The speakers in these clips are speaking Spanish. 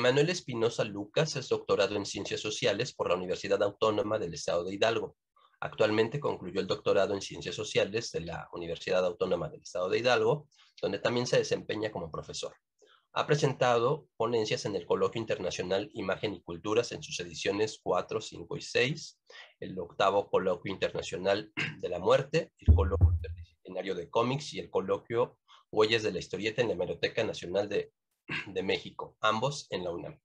Manuel Espinosa Lucas es doctorado en Ciencias Sociales por la Universidad Autónoma del Estado de Hidalgo. Actualmente concluyó el doctorado en Ciencias Sociales de la Universidad Autónoma del Estado de Hidalgo, donde también se desempeña como profesor. Ha presentado ponencias en el Coloquio Internacional Imagen y Culturas en sus ediciones 4, 5 y 6, el octavo Coloquio Internacional de la Muerte, el Coloquio Interdisciplinario de Cómics y el Coloquio Huellas de la Historieta en la Hemeroteca Nacional de de México, ambos en la UNAM.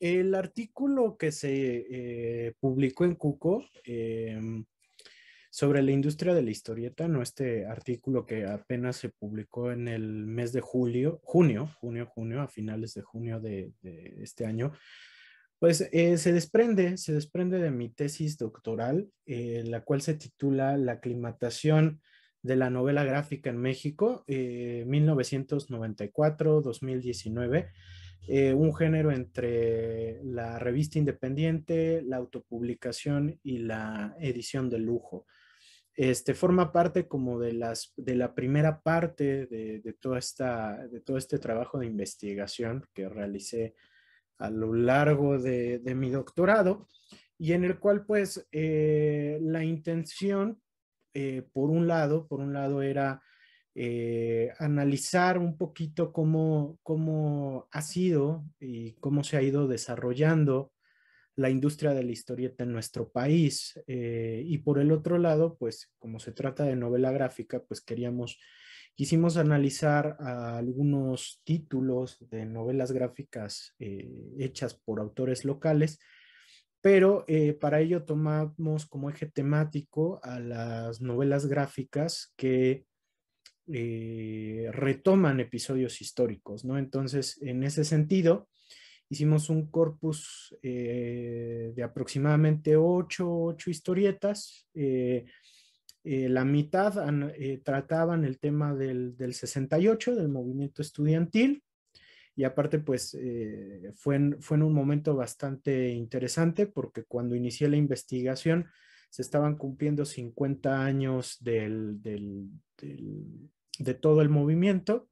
El artículo que se eh, publicó en Cuco em, sobre la industria de la historieta, no este artículo que apenas se publicó en el mes de julio, junio, junio, junio, a finales de junio de, este año, pues eh, se desprende, se desprende de mi tesis doctoral, en eh, la cual se titula La aclimatación de la novela gráfica en México, 1994-2019, eh, eh, un género entre la revista independiente, la autopublicación y la edición de lujo. Este, forma parte como de, las, de la primera parte de, toda esta, de todo este trabajo de investigación que realicé a lo largo de, mi doctorado y en el cual pues eh, la intención eh, por un lado, por un lado era eh, analizar un poquito cómo, ha sido y cómo se ha ido desarrollando la industria de la historieta en nuestro país. Eh, y por el otro lado, pues como se trata de novela gráfica, pues queríamos, quisimos analizar algunos títulos de novelas gráficas hechas por autores locales pero eh, para ello tomamos como eje temático a las novelas gráficas que eh, retoman episodios históricos, ¿no? Entonces, en ese sentido, hicimos un corpus eh, de aproximadamente ocho historietas. la mitad trataban el tema del, del 68, del movimiento estudiantil, y aparte pues eh, fue, en, fue en un momento bastante interesante porque cuando inicié la investigación se estaban cumpliendo 50 años del, de todo el movimiento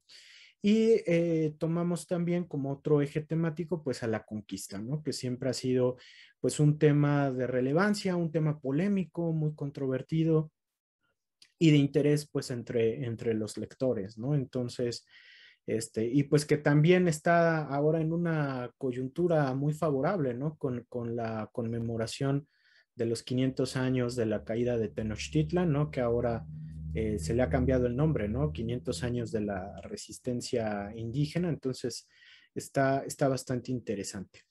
y eh, tomamos también como otro eje temático pues a la conquista, ¿no? Que siempre ha sido pues un tema de relevancia, un tema polémico, muy controvertido y de interés pues entre, entre los lectores, ¿no? Entonces, este, y pues que también está ahora en una coyuntura muy favorable, ¿no? Con, la conmemoración de los 500 años de la caída de Tenochtitlan, ¿no? Que ahora eh, se le ha cambiado el nombre, ¿no? 500 años de la resistencia indígena, entonces está, está bastante interesante.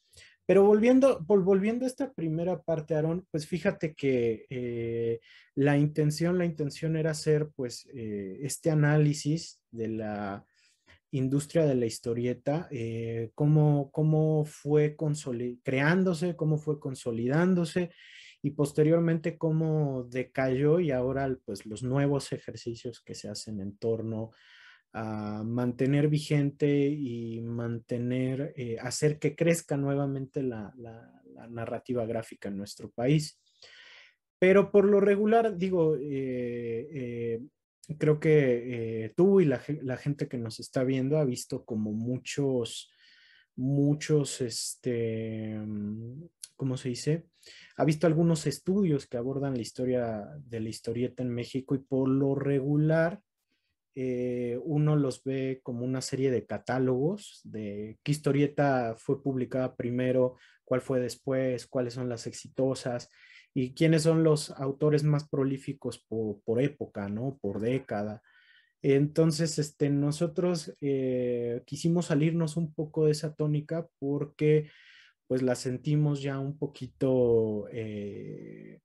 Pero volviendo, volviendo a esta primera parte, Aarón, pues fíjate que eh, la intención, la intención era hacer pues eh, este análisis de la industria de la historieta, eh, cómo, fue creándose, cómo fue consolidándose y posteriormente cómo decayó y ahora pues, los nuevos ejercicios que se hacen en torno a mantener vigente y mantener, eh, hacer que crezca nuevamente la, narrativa gráfica en nuestro país. Pero por lo regular, digo, eh, creo que eh, tú y la, gente que nos está viendo ha visto como muchos, muchos, este, mm, ¿cómo se dice? Ha visto algunos estudios que abordan la historia de la historieta en México y por lo regular eh, uno los ve como una serie de catálogos de qué historieta fue publicada primero, cuál fue después, cuáles son las exitosas y quiénes son los autores más prolíficos por, época, ¿no? Por década. Entonces, este, nosotros eh, quisimos salirnos un poco de esa tónica porque pues la sentimos ya un poquito, eh,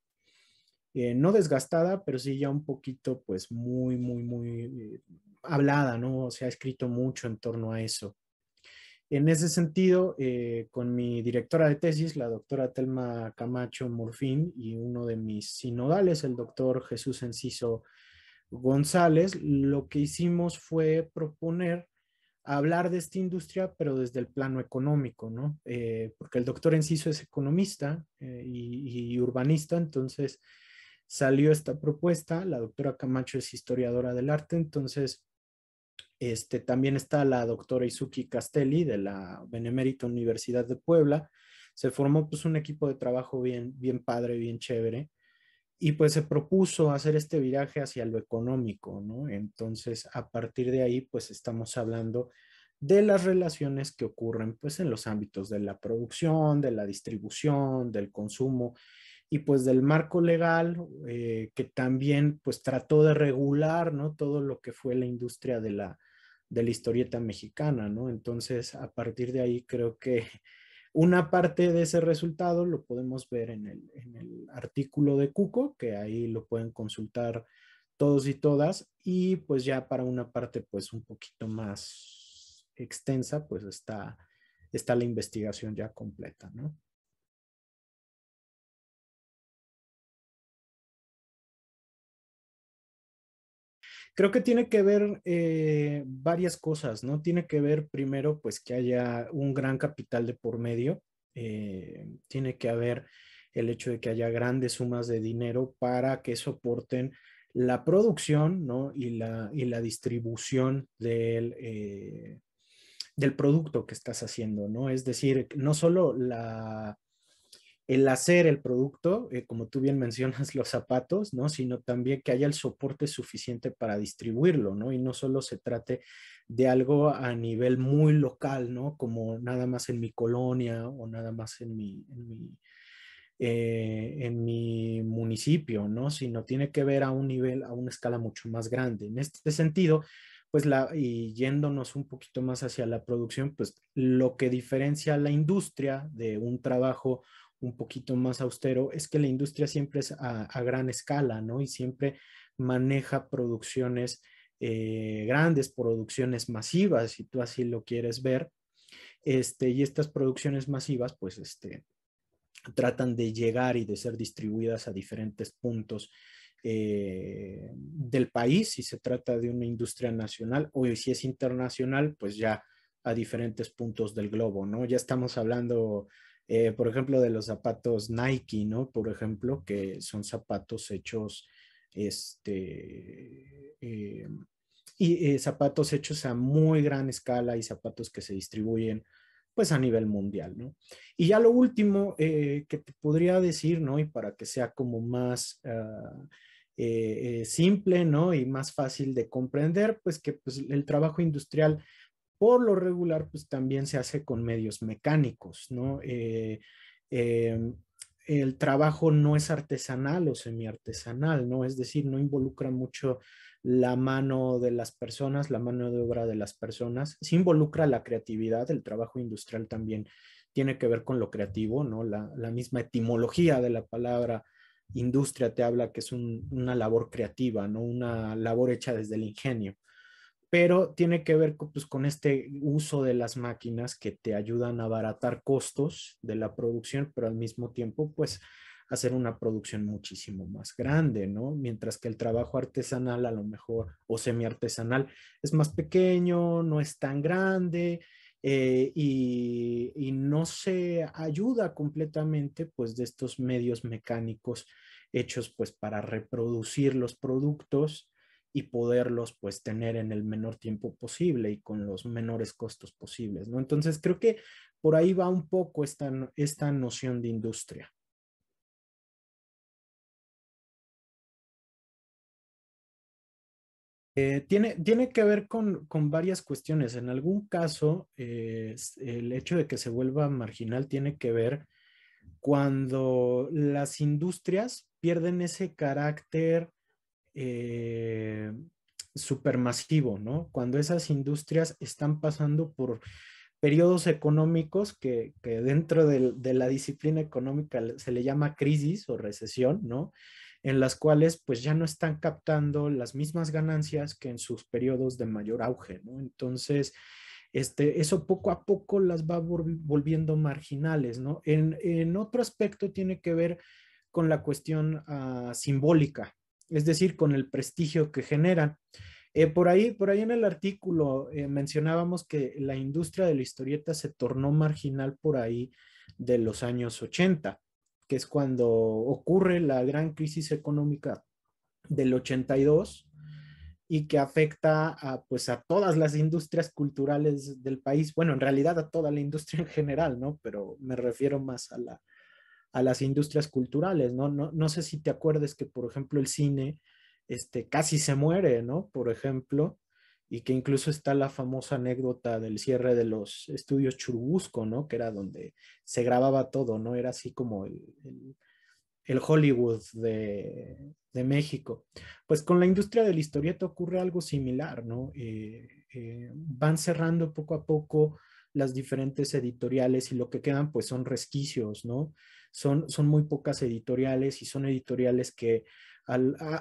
eh, no desgastada, pero sí ya un poquito pues muy, muy, muy hablada, ¿no? Se ha escrito mucho en torno a eso. En ese sentido, eh, con mi directora de tesis, la doctora Telma Camacho Morfín, y uno de mis sinodales, el doctor Jesús Enciso González, lo que hicimos fue proponer hablar de esta industria, pero desde el plano económico, ¿no? Eh, porque el doctor Enciso es economista eh, y, y urbanista, entonces salió esta propuesta, la doctora Camacho es historiadora del arte, entonces este, también está la doctora Izuki Castelli de la Benemérita Universidad de Puebla. Se formó pues, un equipo de trabajo bien, bien padre, bien chévere, y pues se propuso hacer este viraje hacia lo económico, ¿no? Entonces, a partir de ahí, pues estamos hablando de las relaciones que ocurren pues en los ámbitos de la producción, de la distribución, del consumo y pues del marco legal eh, que también pues trató de regular, ¿no? Todo lo que fue la industria de la, de la historieta mexicana, ¿no? Entonces, a partir de ahí creo que una parte de ese resultado lo podemos ver en el, artículo de Cuco, que ahí lo pueden consultar todos y todas, y pues ya para una parte pues un poquito más extensa, pues está, está la investigación ya completa, ¿no? Creo que tiene que ver eh, varias cosas, ¿no? Tiene que ver primero, pues, que haya un gran capital de por medio, eh, tiene que haber el hecho de que haya grandes sumas de dinero para que soporten la producción, ¿no? Y la, la distribución del... Eh, del producto que estás haciendo, ¿no? Es decir, no solo la, el hacer el producto, eh, como tú bien mencionas, los zapatos, ¿no? Sino también que haya el soporte suficiente para distribuirlo, ¿no? Y no solo se trate de algo a nivel muy local, ¿no? Como nada más en mi colonia o nada más en mi, en mi, eh, municipio, ¿no? Sino tiene que ver a un nivel, a una escala mucho más grande. En este sentido, pues la, y yéndonos un poquito más hacia la producción, pues lo que diferencia la industria de un trabajo un poquito más austero, es que la industria siempre es a, gran escala, ¿no? Y siempre maneja producciones eh, grandes, producciones masivas, si tú así lo quieres ver. Este, y estas producciones masivas, pues, este, tratan de llegar y de ser distribuidas a diferentes puntos eh, del país, si se trata de una industria nacional o si es internacional, pues ya a diferentes puntos del globo, ¿no? Ya estamos hablando eh, por ejemplo, de los zapatos Nike, ¿no? Por ejemplo, que son zapatos hechos, este, eh, y eh, zapatos hechos a muy gran escala y zapatos que se distribuyen pues a nivel mundial, ¿no? Y ya lo último que te podría decir, ¿no? Y para que sea como más ah, simple, ¿no? Y más fácil de comprender, pues que pues, el trabajo industrial por lo regular, pues también se hace con medios mecánicos, ¿no? Eh, em, el trabajo no es artesanal o semiartesanal, ¿no? Es decir, no involucra mucho la mano de las personas, la mano de obra de las personas. Sí involucra la creatividad, el trabajo industrial también tiene que ver con lo creativo, ¿no? La, misma etimología de la palabra industria te habla que es una labor creativa, ¿no? Una labor hecha desde el ingenio pero tiene que ver pues, con este uso de las máquinas que te ayudan a abaratar costos de la producción, pero al mismo tiempo, pues hacer una producción muchísimo más grande, ¿no? Mientras que el trabajo artesanal a lo mejor o semiartesanal es más pequeño, no es tan grande eh, y, y, no se ayuda completamente pues de estos medios mecánicos hechos pues para reproducir los productos y poderlos pues tener en el menor tiempo posible y con los menores costos posibles, ¿no? Entonces creo que por ahí va un poco esta, esta noción de industria. Eh, tiene, tiene, que ver con, varias cuestiones. En algún caso, eh, el hecho de que se vuelva marginal tiene que ver cuando las industrias pierden ese carácter eh, supermasivo, ¿no? Cuando esas industrias están pasando por periodos económicos que, dentro de, la disciplina económica se le llama crisis o recesión, ¿no? En las cuales pues ya no están captando las mismas ganancias que en sus periodos de mayor auge, ¿no? Entonces, este, eso poco a poco las va volviendo marginales, ¿no? En, otro aspecto tiene que ver con la cuestión ah, simbólica, es decir, con el prestigio que generan. Eh, por, ahí, por ahí en el artículo eh, mencionábamos que la industria de la historieta se tornó marginal por ahí de los años 80, que es cuando ocurre la gran crisis económica del 82 y que afecta a, pues, a todas las industrias culturales del país, bueno, en realidad a toda la industria en general, ¿no? Pero me refiero más a la, a las industrias culturales, ¿no? No, sé si te acuerdes que, por ejemplo, el cine este, casi se muere, ¿no? Por ejemplo, y que incluso está la famosa anécdota del cierre de los estudios Churubusco, ¿no? Que era donde se grababa todo, ¿no? Era así como el, Hollywood de, México. Pues con la industria del la historieta ocurre algo similar, ¿no? Eh, eh, van cerrando poco a poco las diferentes editoriales y lo que quedan pues son resquicios, ¿no? son, muy pocas editoriales y son editoriales que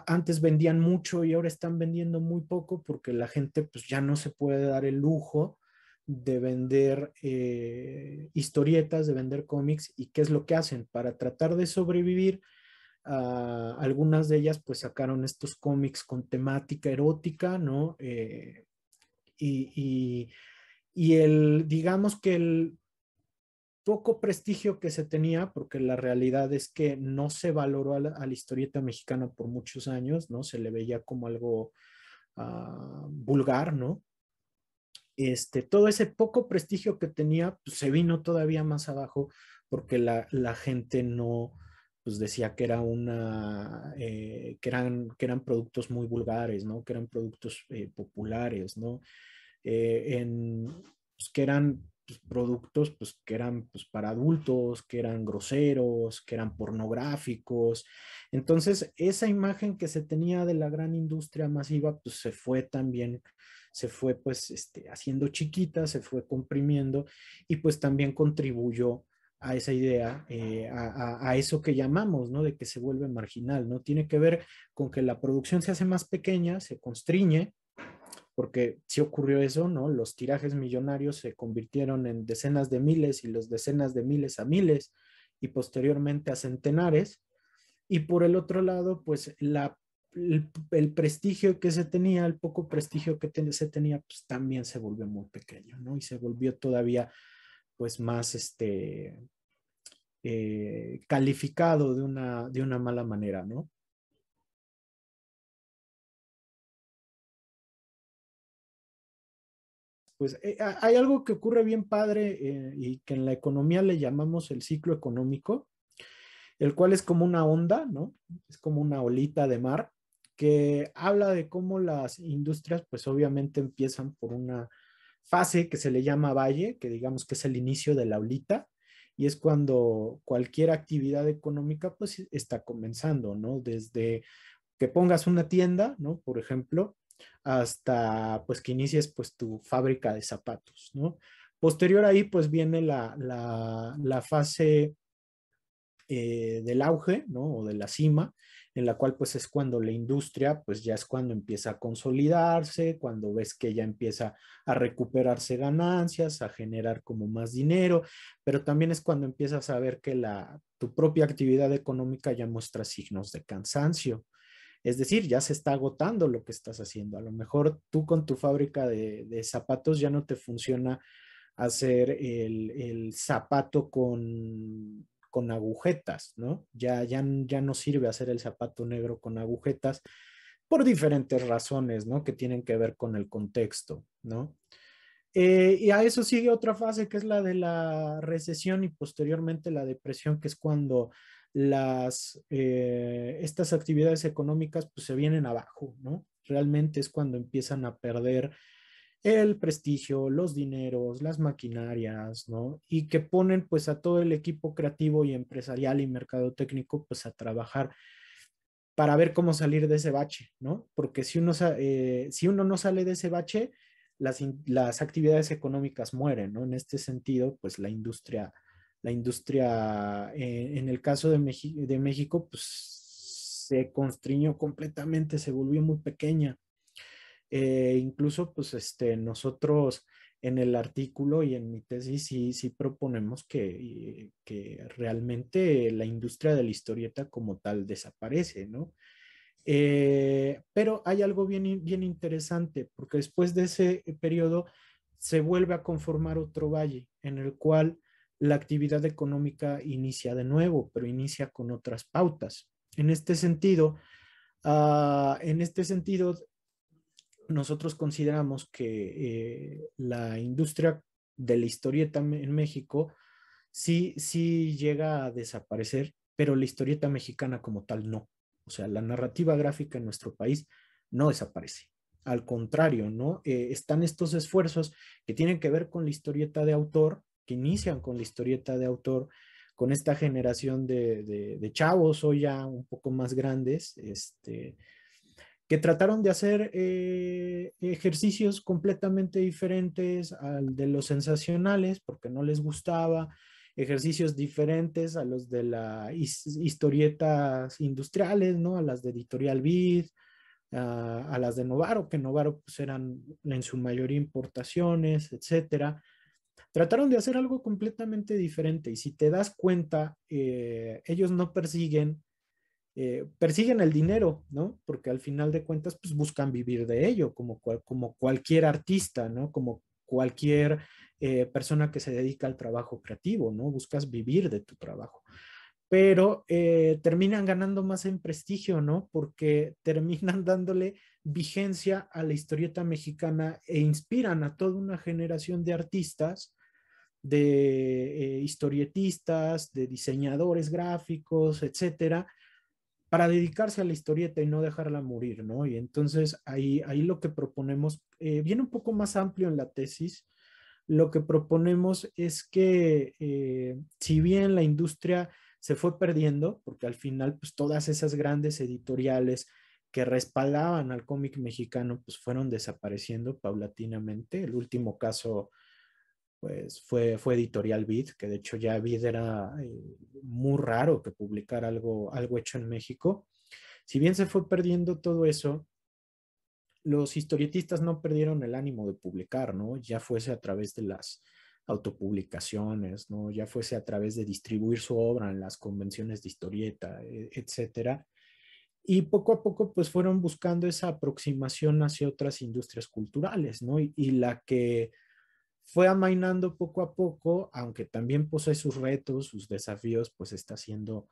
antes vendían mucho y ahora están vendiendo muy poco porque la gente pues ya no se puede dar el lujo de vender eh, historietas, de vender cómics y qué es lo que hacen para tratar de sobrevivir. Ah, algunas de ellas pues sacaron estos cómics con temática erótica, ¿no? Eh, y, y, el, digamos que el, poco prestigio que se tenía, porque la realidad es que no se valoró a la, historieta mexicana por muchos años, ¿no? Se le veía como algo ah, vulgar, ¿no? Este, todo ese poco prestigio que tenía pues, se vino todavía más abajo porque la, gente no, pues decía que era una eh, que eran que eran productos muy vulgares no que eran productos eh, populares no eh, en, pues, que eran pues, productos pues, que eran pues, para adultos, que eran groseros, que eran pornográficos. Entonces, esa imagen que se tenía de la gran industria masiva, pues se fue también, se fue pues este, haciendo chiquita, se fue comprimiendo y pues también contribuyó a esa idea, eh, a, a, eso que llamamos, ¿no? De que se vuelve marginal, ¿no? Tiene que ver con que la producción se hace más pequeña, se constriñe, porque si ocurrió eso, ¿no? Los tirajes millonarios se convirtieron en decenas de miles y los decenas de miles a miles y posteriormente a centenares. Y por el otro lado, pues el, prestigio que se tenía, el poco prestigio que se tenía, pues también se volvió muy pequeño, ¿no? Y se volvió todavía, pues más, este, eh, calificado de una, de una mala manera, ¿no? pues eh, hay algo que ocurre bien padre eh, y que en la economía le llamamos el ciclo económico, el cual es como una onda, ¿no? Es como una olita de mar que habla de cómo las industrias, pues obviamente empiezan por una fase que se le llama valle, que digamos que es el inicio de la olita, y es cuando cualquier actividad económica pues está comenzando, ¿no? Desde que pongas una tienda, ¿no? Por ejemplo, hasta pues que inicies pues tu fábrica de zapatos, ¿no? Posterior ahí pues viene la, la, fase eh, del auge, ¿no? O de la cima, en la cual pues es cuando la industria pues ya es cuando empieza a consolidarse, cuando ves que ya empieza a recuperarse ganancias, a generar como más dinero, pero también es cuando empiezas a ver que la, tu propia actividad económica ya muestra signos de cansancio. Es decir, ya se está agotando lo que estás haciendo. A lo mejor tú con tu fábrica de, zapatos ya no te funciona hacer el, zapato con, agujetas, ¿no? Ya, ya, no sirve hacer el zapato negro con agujetas por diferentes razones, ¿no? Que tienen que ver con el contexto, ¿no? Eh, y a eso sigue otra fase que es la de la recesión y posteriormente la depresión, que es cuando las, eh, estas actividades económicas pues, se vienen abajo, ¿no? Realmente es cuando empiezan a perder el prestigio, los dineros, las maquinarias, ¿no? Y que ponen pues a todo el equipo creativo y empresarial y mercado técnico pues a trabajar para ver cómo salir de ese bache, ¿no? Porque si uno, eh, si uno no sale de ese bache, las, las actividades económicas mueren, ¿no? En este sentido, pues la industria la industria, eh, en, el caso de, de México, pues se constriñó completamente, se volvió muy pequeña. Eh, incluso, pues, este, nosotros en el artículo y en mi tesis sí, sí proponemos que, realmente la industria de la historieta como tal desaparece, ¿no? Eh, pero hay algo bien, bien interesante, porque después de ese periodo se vuelve a conformar otro valle en el cual la actividad económica inicia de nuevo, pero inicia con otras pautas. En este sentido, ah, en este sentido nosotros consideramos que eh, la industria de la historieta en México sí, sí llega a desaparecer, pero la historieta mexicana como tal no. O sea, la narrativa gráfica en nuestro país no desaparece. Al contrario, ¿no? Eh, están estos esfuerzos que tienen que ver con la historieta de autor, que inician con la historieta de autor, con esta generación de, chavos o ya un poco más grandes, este, que trataron de hacer eh, ejercicios completamente diferentes al de los sensacionales porque no les gustaba, ejercicios diferentes a los de las historietas industriales, ¿no? A las de Editorial Vid, a, las de Novaro, que Novaro pues eran en su mayoría importaciones, etcétera. Trataron de hacer algo completamente diferente y si te das cuenta, eh, ellos no persiguen, eh, persiguen el dinero, ¿no? Porque al final de cuentas, pues buscan vivir de ello, como, como cualquier artista, ¿no? Como cualquier eh, persona que se dedica al trabajo creativo, ¿no? Buscas vivir de tu trabajo. Pero terminan ganando más en prestigio, ¿no? Porque terminan dándole vigencia a la historieta mexicana e inspiran a toda una generación de artistas de eh, historietistas, de diseñadores gráficos, etcétera, para dedicarse a la historieta y no dejarla morir, ¿no? Y entonces ahí, ahí lo que proponemos, eh, viene un poco más amplio en la tesis, lo que proponemos es que eh, si bien la industria se fue perdiendo, porque al final pues todas esas grandes editoriales que respaldaban al cómic mexicano pues fueron desapareciendo paulatinamente, el último caso pues fue, fue editorial Vid, que de hecho ya Vid era eh, muy raro que publicara algo, algo hecho en México. Si bien se fue perdiendo todo eso, los historietistas no perdieron el ánimo de publicar, ¿no? Ya fuese a través de las autopublicaciones, ¿no? Ya fuese a través de distribuir su obra en las convenciones de historieta, e, etcétera. Y poco a poco, pues fueron buscando esa aproximación hacia otras industrias culturales, ¿no? y la que fue amainando poco a poco, aunque también posee pues, sus retos, sus desafíos, pues está haciendo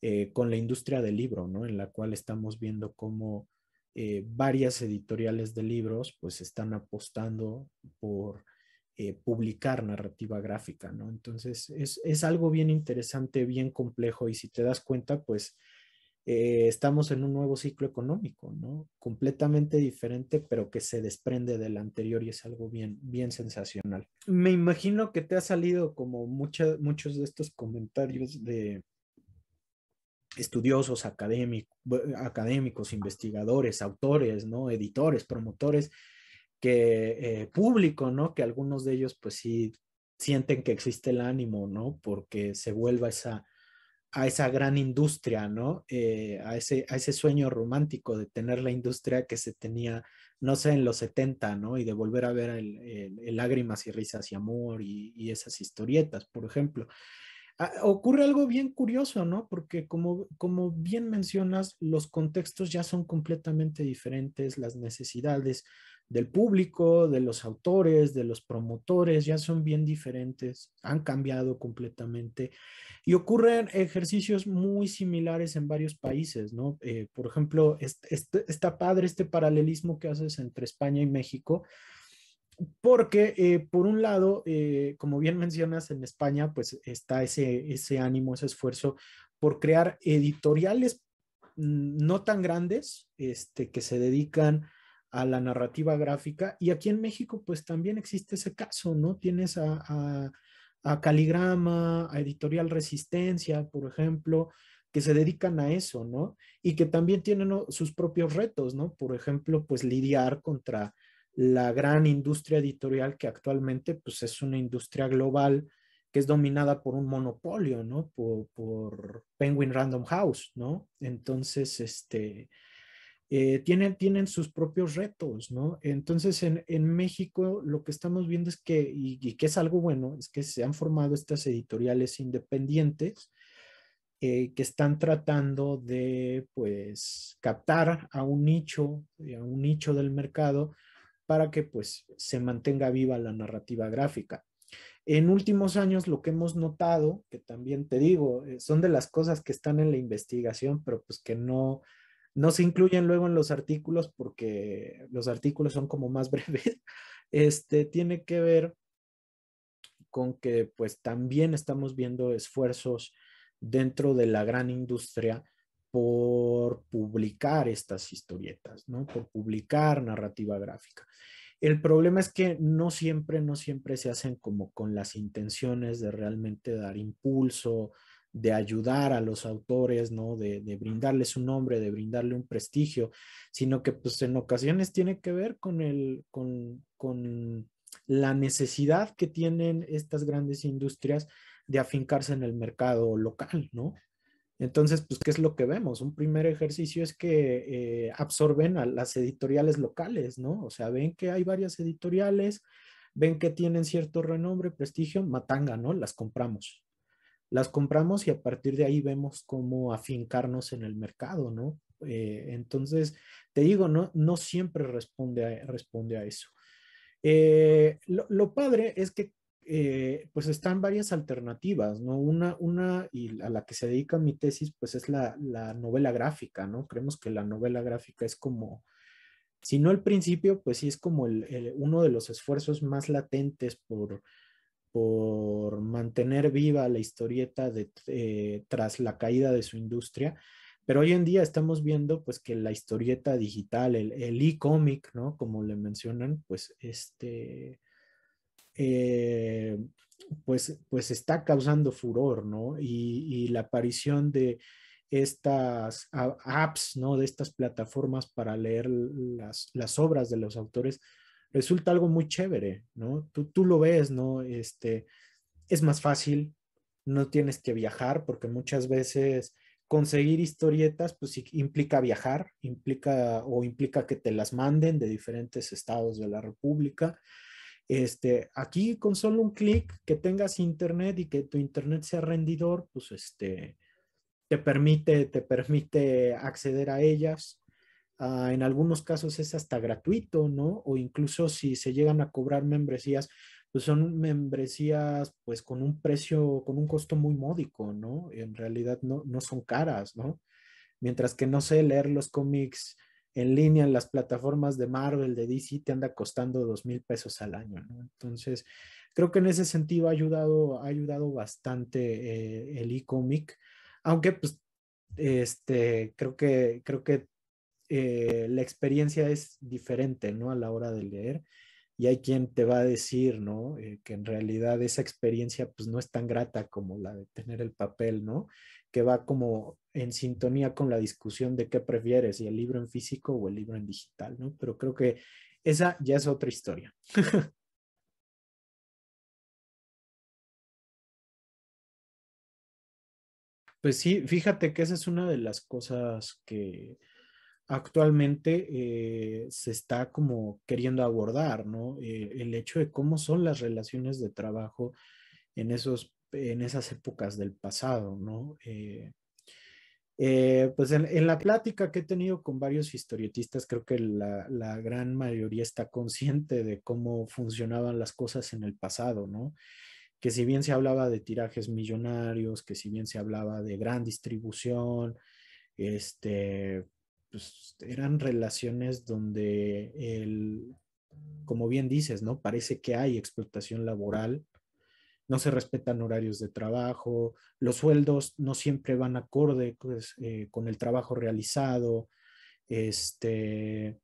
eh, con la industria del libro, ¿no? En la cual estamos viendo cómo eh, varias editoriales de libros pues están apostando por eh, publicar narrativa gráfica, ¿no? Entonces es, es, algo bien interesante, bien complejo y si te das cuenta, pues eh, estamos en un nuevo ciclo económico, ¿no? Completamente diferente, pero que se desprende del anterior y es algo bien, bien sensacional. Me imagino que te ha salido como muchos de estos comentarios de estudiosos, académicos, investigadores, autores, ¿no? Editores, promotores, que eh, público, ¿no? Que algunos de ellos, pues sí, sienten que existe el ánimo, ¿no? Porque se vuelva esa a esa gran industria, ¿no? Eh, a, ese, sueño romántico de tener la industria que se tenía, no sé, en los 70, ¿no? Y de volver a ver el, lágrimas y risas y amor y, esas historietas, por ejemplo. Ah, ocurre algo bien curioso, ¿no? Porque como bien mencionas, los contextos ya son completamente diferentes, las necesidades, del público, de los autores, de los promotores, ya son bien diferentes, han cambiado completamente y ocurren ejercicios muy similares en varios países, ¿no? Eh, por ejemplo, está padre este paralelismo que haces entre España y México, porque eh, por un lado, eh, como bien mencionas, en España pues está ese, ese ánimo, ese esfuerzo por crear editoriales mm, no tan grandes, este, que se dedican a la narrativa gráfica. Y aquí en México, pues también existe ese caso, ¿no? Tienes a, Caligrama, a Editorial Resistencia, por ejemplo, que se dedican a eso, ¿no? Y que también tienen sus propios retos, ¿no? Por ejemplo, pues lidiar contra la gran industria editorial que actualmente, pues es una industria global que es dominada por un monopolio, ¿no? Por, por Penguin Random House, ¿no? Entonces, este, eh, tienen, tienen sus propios retos, ¿no? Entonces, en, México lo que estamos viendo es que, y, que es algo bueno, es que se han formado estas editoriales independientes eh, que están tratando de, pues, captar a un nicho, eh, a un nicho del mercado para que, pues, se mantenga viva la narrativa gráfica. En últimos años lo que hemos notado, que también te digo, son de las cosas que están en la investigación, pero pues que no, no se incluyen luego en los artículos porque los artículos son como más breves. Este tiene que ver con que pues también estamos viendo esfuerzos dentro de la gran industria por publicar estas historietas, ¿no? Por publicar narrativa gráfica. El problema es que no siempre, no siempre se hacen como con las intenciones de realmente dar impulso, de ayudar a los autores, ¿no? De, brindarles un nombre, de brindarle un prestigio, sino que pues en ocasiones tiene que ver con, el, con, la necesidad que tienen estas grandes industrias de afincarse en el mercado local, ¿no? Entonces, pues, ¿qué es lo que vemos? Un primer ejercicio es que eh, absorben a las editoriales locales, ¿no? O sea, ven que hay varias editoriales, ven que tienen cierto renombre, prestigio, matanga, ¿no? Las compramos las compramos y a partir de ahí vemos cómo afincarnos en el mercado, ¿no? Eh, entonces, te digo, no, no siempre responde a, responde a eso. Eh, lo, padre es que eh, pues están varias alternativas, ¿no? Una, una y a la que se dedica mi tesis, pues es la, novela gráfica, ¿no? Creemos que la novela gráfica es como, si no el principio, pues sí es como el, uno de los esfuerzos más latentes por por mantener viva la historieta eh, tras la caída de su industria. Pero hoy en día estamos viendo pues que la historieta digital, el e-comic, e comic no Como le mencionan, pues este, eh, pues, pues está causando furor, Y, la aparición de estas apps, ¿no? De estas plataformas para leer las, las obras de los autores, resulta algo muy chévere, ¿no? Tú, lo ves, ¿no? Este, es más fácil, no tienes que viajar porque muchas veces conseguir historietas pues implica viajar, implica o implica que te las manden de diferentes estados de la República. Este, aquí con solo un clic que tengas internet y que tu internet sea rendidor, pues este te permite te permite acceder a ellas. Ah, en algunos casos es hasta gratuito, ¿no? O incluso si se llegan a cobrar membresías, pues son membresías pues con un precio, con un costo muy módico, ¿no? En realidad no, son caras, ¿no? Mientras que, no sé, leer los cómics en línea en las plataformas de Marvel, de DC, te anda costando dos mil pesos al año, ¿no? Entonces, creo que en ese sentido ha ayudado, ha ayudado bastante eh, el e-comic, aunque pues, este, creo que, creo que eh, la experiencia es diferente, ¿no? A la hora de leer. Y hay quien te va a decir, ¿no? Eh, que en realidad esa experiencia pues no es tan grata como la de tener el papel, ¿no? Que va como en sintonía con la discusión de qué prefieres, si el libro en físico o el libro en digital, ¿no? Pero creo que esa ya es otra historia. Pues sí, fíjate que esa es una de las cosas que, actualmente eh, se está como queriendo abordar, ¿no? Eh, el hecho de cómo son las relaciones de trabajo en, esos, en esas épocas del pasado, ¿no? Eh, pues en, la plática que he tenido con varios historietistas, creo que la, la, gran mayoría está consciente de cómo funcionaban las cosas en el pasado, ¿no? Que si bien se hablaba de tirajes millonarios, que si bien se hablaba de gran distribución, este, pues, eran relaciones donde el, como bien dices, ¿no? Parece que hay explotación laboral, no se respetan horarios de trabajo, los sueldos no siempre van acorde pues, eh, con el trabajo realizado, este,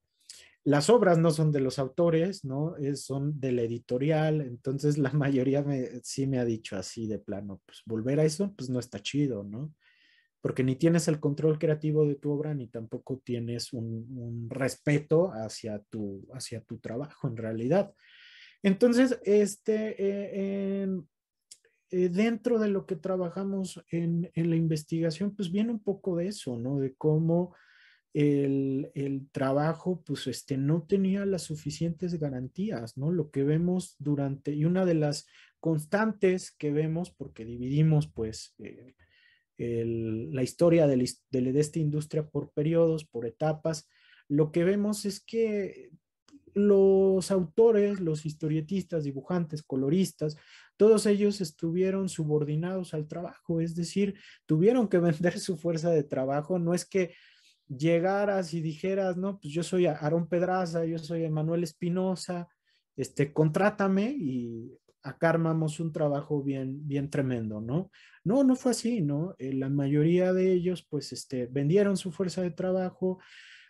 las obras no son de los autores, ¿no? son de la editorial, entonces la mayoría sí me ha dicho así de plano, pues volver a eso, pues no está chido, ¿no? porque ni tienes el control creativo de tu obra, ni tampoco tienes un, respeto hacia tu, hacia tu trabajo en realidad. Entonces, este, eh, em, eh, dentro de lo que trabajamos en, la investigación, pues viene un poco de eso, ¿no? De cómo el, trabajo, pues, este, no tenía las suficientes garantías, ¿no? Lo que vemos durante, y una de las constantes que vemos, porque dividimos, pues, eh, la historia de, de esta industria por periodos, por etapas, lo que vemos es que los autores, los historietistas, dibujantes, coloristas, todos ellos estuvieron subordinados al trabajo, es decir, tuvieron que vender su fuerza de trabajo. No es que llegaras y dijeras, no, pues yo soy Aarón Pedraza, yo soy Emanuel Espinosa, este, contrátame y acá armamos un trabajo bien, bien tremendo, ¿no? No, no fue así, ¿no? Eh, la mayoría de ellos, pues, este, vendieron su fuerza de trabajo,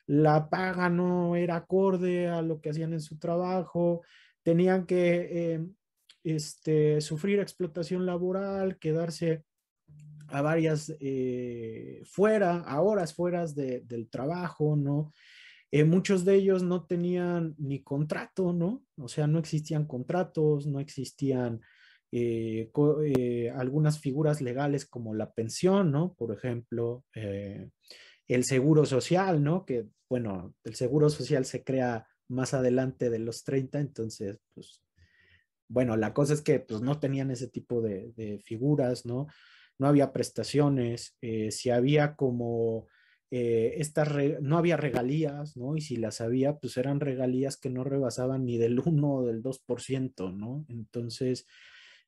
la paga no era acorde a lo que hacían en su trabajo, tenían que em, este, sufrir explotación laboral, quedarse a varias eh, fuera, a horas fuera del trabajo, ¿no? Eh, muchos de ellos no tenían ni contrato, ¿no? O sea, no existían contratos, no existían eh, eh, algunas figuras legales como la pensión, ¿no? Por ejemplo, el seguro social, ¿no? Que, bueno, el seguro social se crea más adelante de los 30, entonces, pues, bueno, la cosa es que pues no tenían ese tipo de figuras, ¿no? No había prestaciones, si había como eh, no había regalías, ¿no? Y si las había, pues eran regalías que no rebasaban ni del 1 o del 2%, ¿no? Entonces,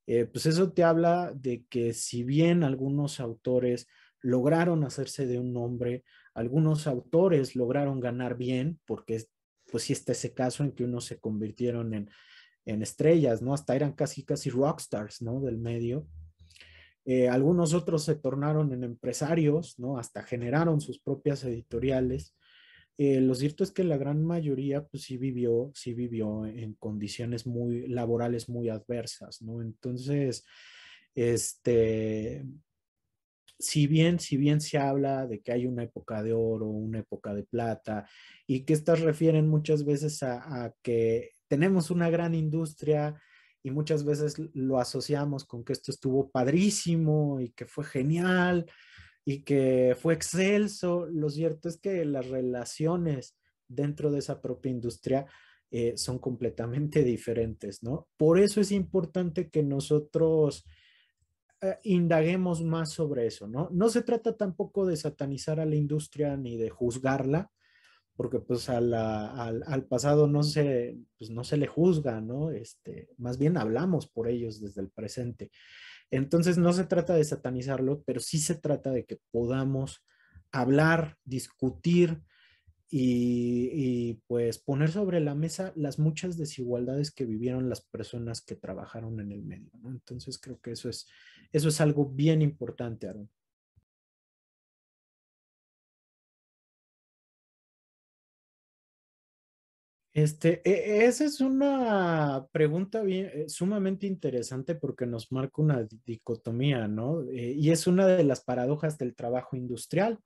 eh, pues eso te habla de que si bien algunos autores lograron hacerse de un nombre, algunos autores lograron ganar bien, porque pues sí está ese caso en que unos se convirtieron en, en estrellas, ¿no? Hasta eran casi, casi rockstars, ¿no? Del medio. Eh, algunos otros se tornaron en empresarios, ¿no? Hasta generaron sus propias editoriales. Eh, lo cierto es que la gran mayoría, pues sí vivió, sí vivió en condiciones muy laborales muy adversas, ¿no? Entonces, este, si bien, si bien se habla de que hay una época de oro, una época de plata, y que estas refieren muchas veces a, a que tenemos una gran industria y muchas veces lo asociamos con que esto estuvo padrísimo y que fue genial y que fue excelso. Lo cierto es que las relaciones dentro de esa propia industria eh, son completamente diferentes, ¿no? Por eso es importante que nosotros eh, indaguemos más sobre eso, ¿no? No se trata tampoco de satanizar a la industria ni de juzgarla, porque pues al, pasado no se, pues, no se le juzga, ¿no? Este, más bien hablamos por ellos desde el presente. Entonces no se trata de satanizarlo, pero sí se trata de que podamos hablar, discutir y, pues poner sobre la mesa las muchas desigualdades que vivieron las personas que trabajaron en el medio, Entonces creo que eso es, eso es algo bien importante, Aaron. Este, e, esa es una pregunta eh, sumamente interesante porque nos marca una dicotomía, ¿no? Eh, y es una de las paradojas del trabajo industrial,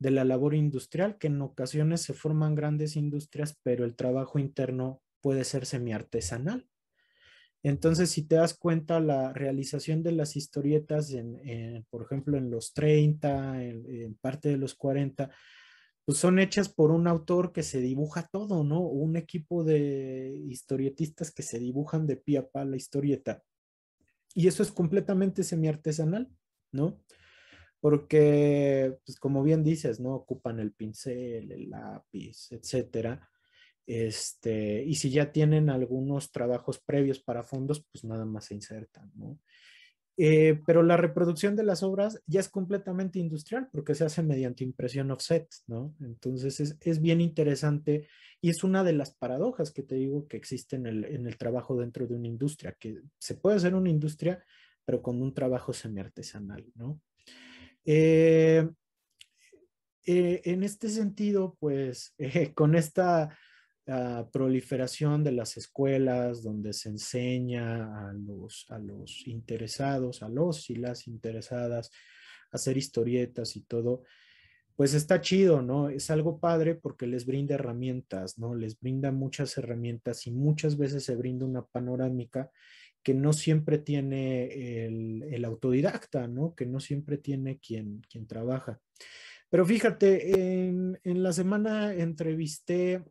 de la labor industrial, que en ocasiones se forman grandes industrias, pero el trabajo interno puede ser semiartesanal. Entonces, si te das cuenta, la realización de las historietas, por ejemplo, en los 30, en, en parte de los 40, pues son hechas por un autor que se dibuja todo, ¿no? Un equipo de historietistas que se dibujan de pie a la historieta. Y eso es completamente semiartesanal, ¿no? Porque, pues como bien dices, ¿no? Ocupan el pincel, el lápiz, etcétera. Este, y si ya tienen algunos trabajos previos para fondos, pues nada más se insertan, ¿no? Eh, pero la reproducción de las obras ya es completamente industrial porque se hace mediante impresión offset, ¿no? Entonces es, bien interesante y es una de las paradojas que te digo que existe en el, trabajo dentro de una industria, que se puede hacer una industria, pero con un trabajo semiartesanal, ¿no? Eh, eh, en este sentido, pues con esta proliferación de las escuelas donde se enseña a los, a los interesados, a los y las interesadas, a hacer historietas y todo, pues está chido, ¿no? Es algo padre porque les brinda herramientas, ¿no? Les brinda muchas herramientas y muchas veces se brinda una panorámica que no siempre tiene el, autodidacta, ¿no? Que no siempre tiene quien, trabaja. Pero fíjate, en, en la semana entrevisté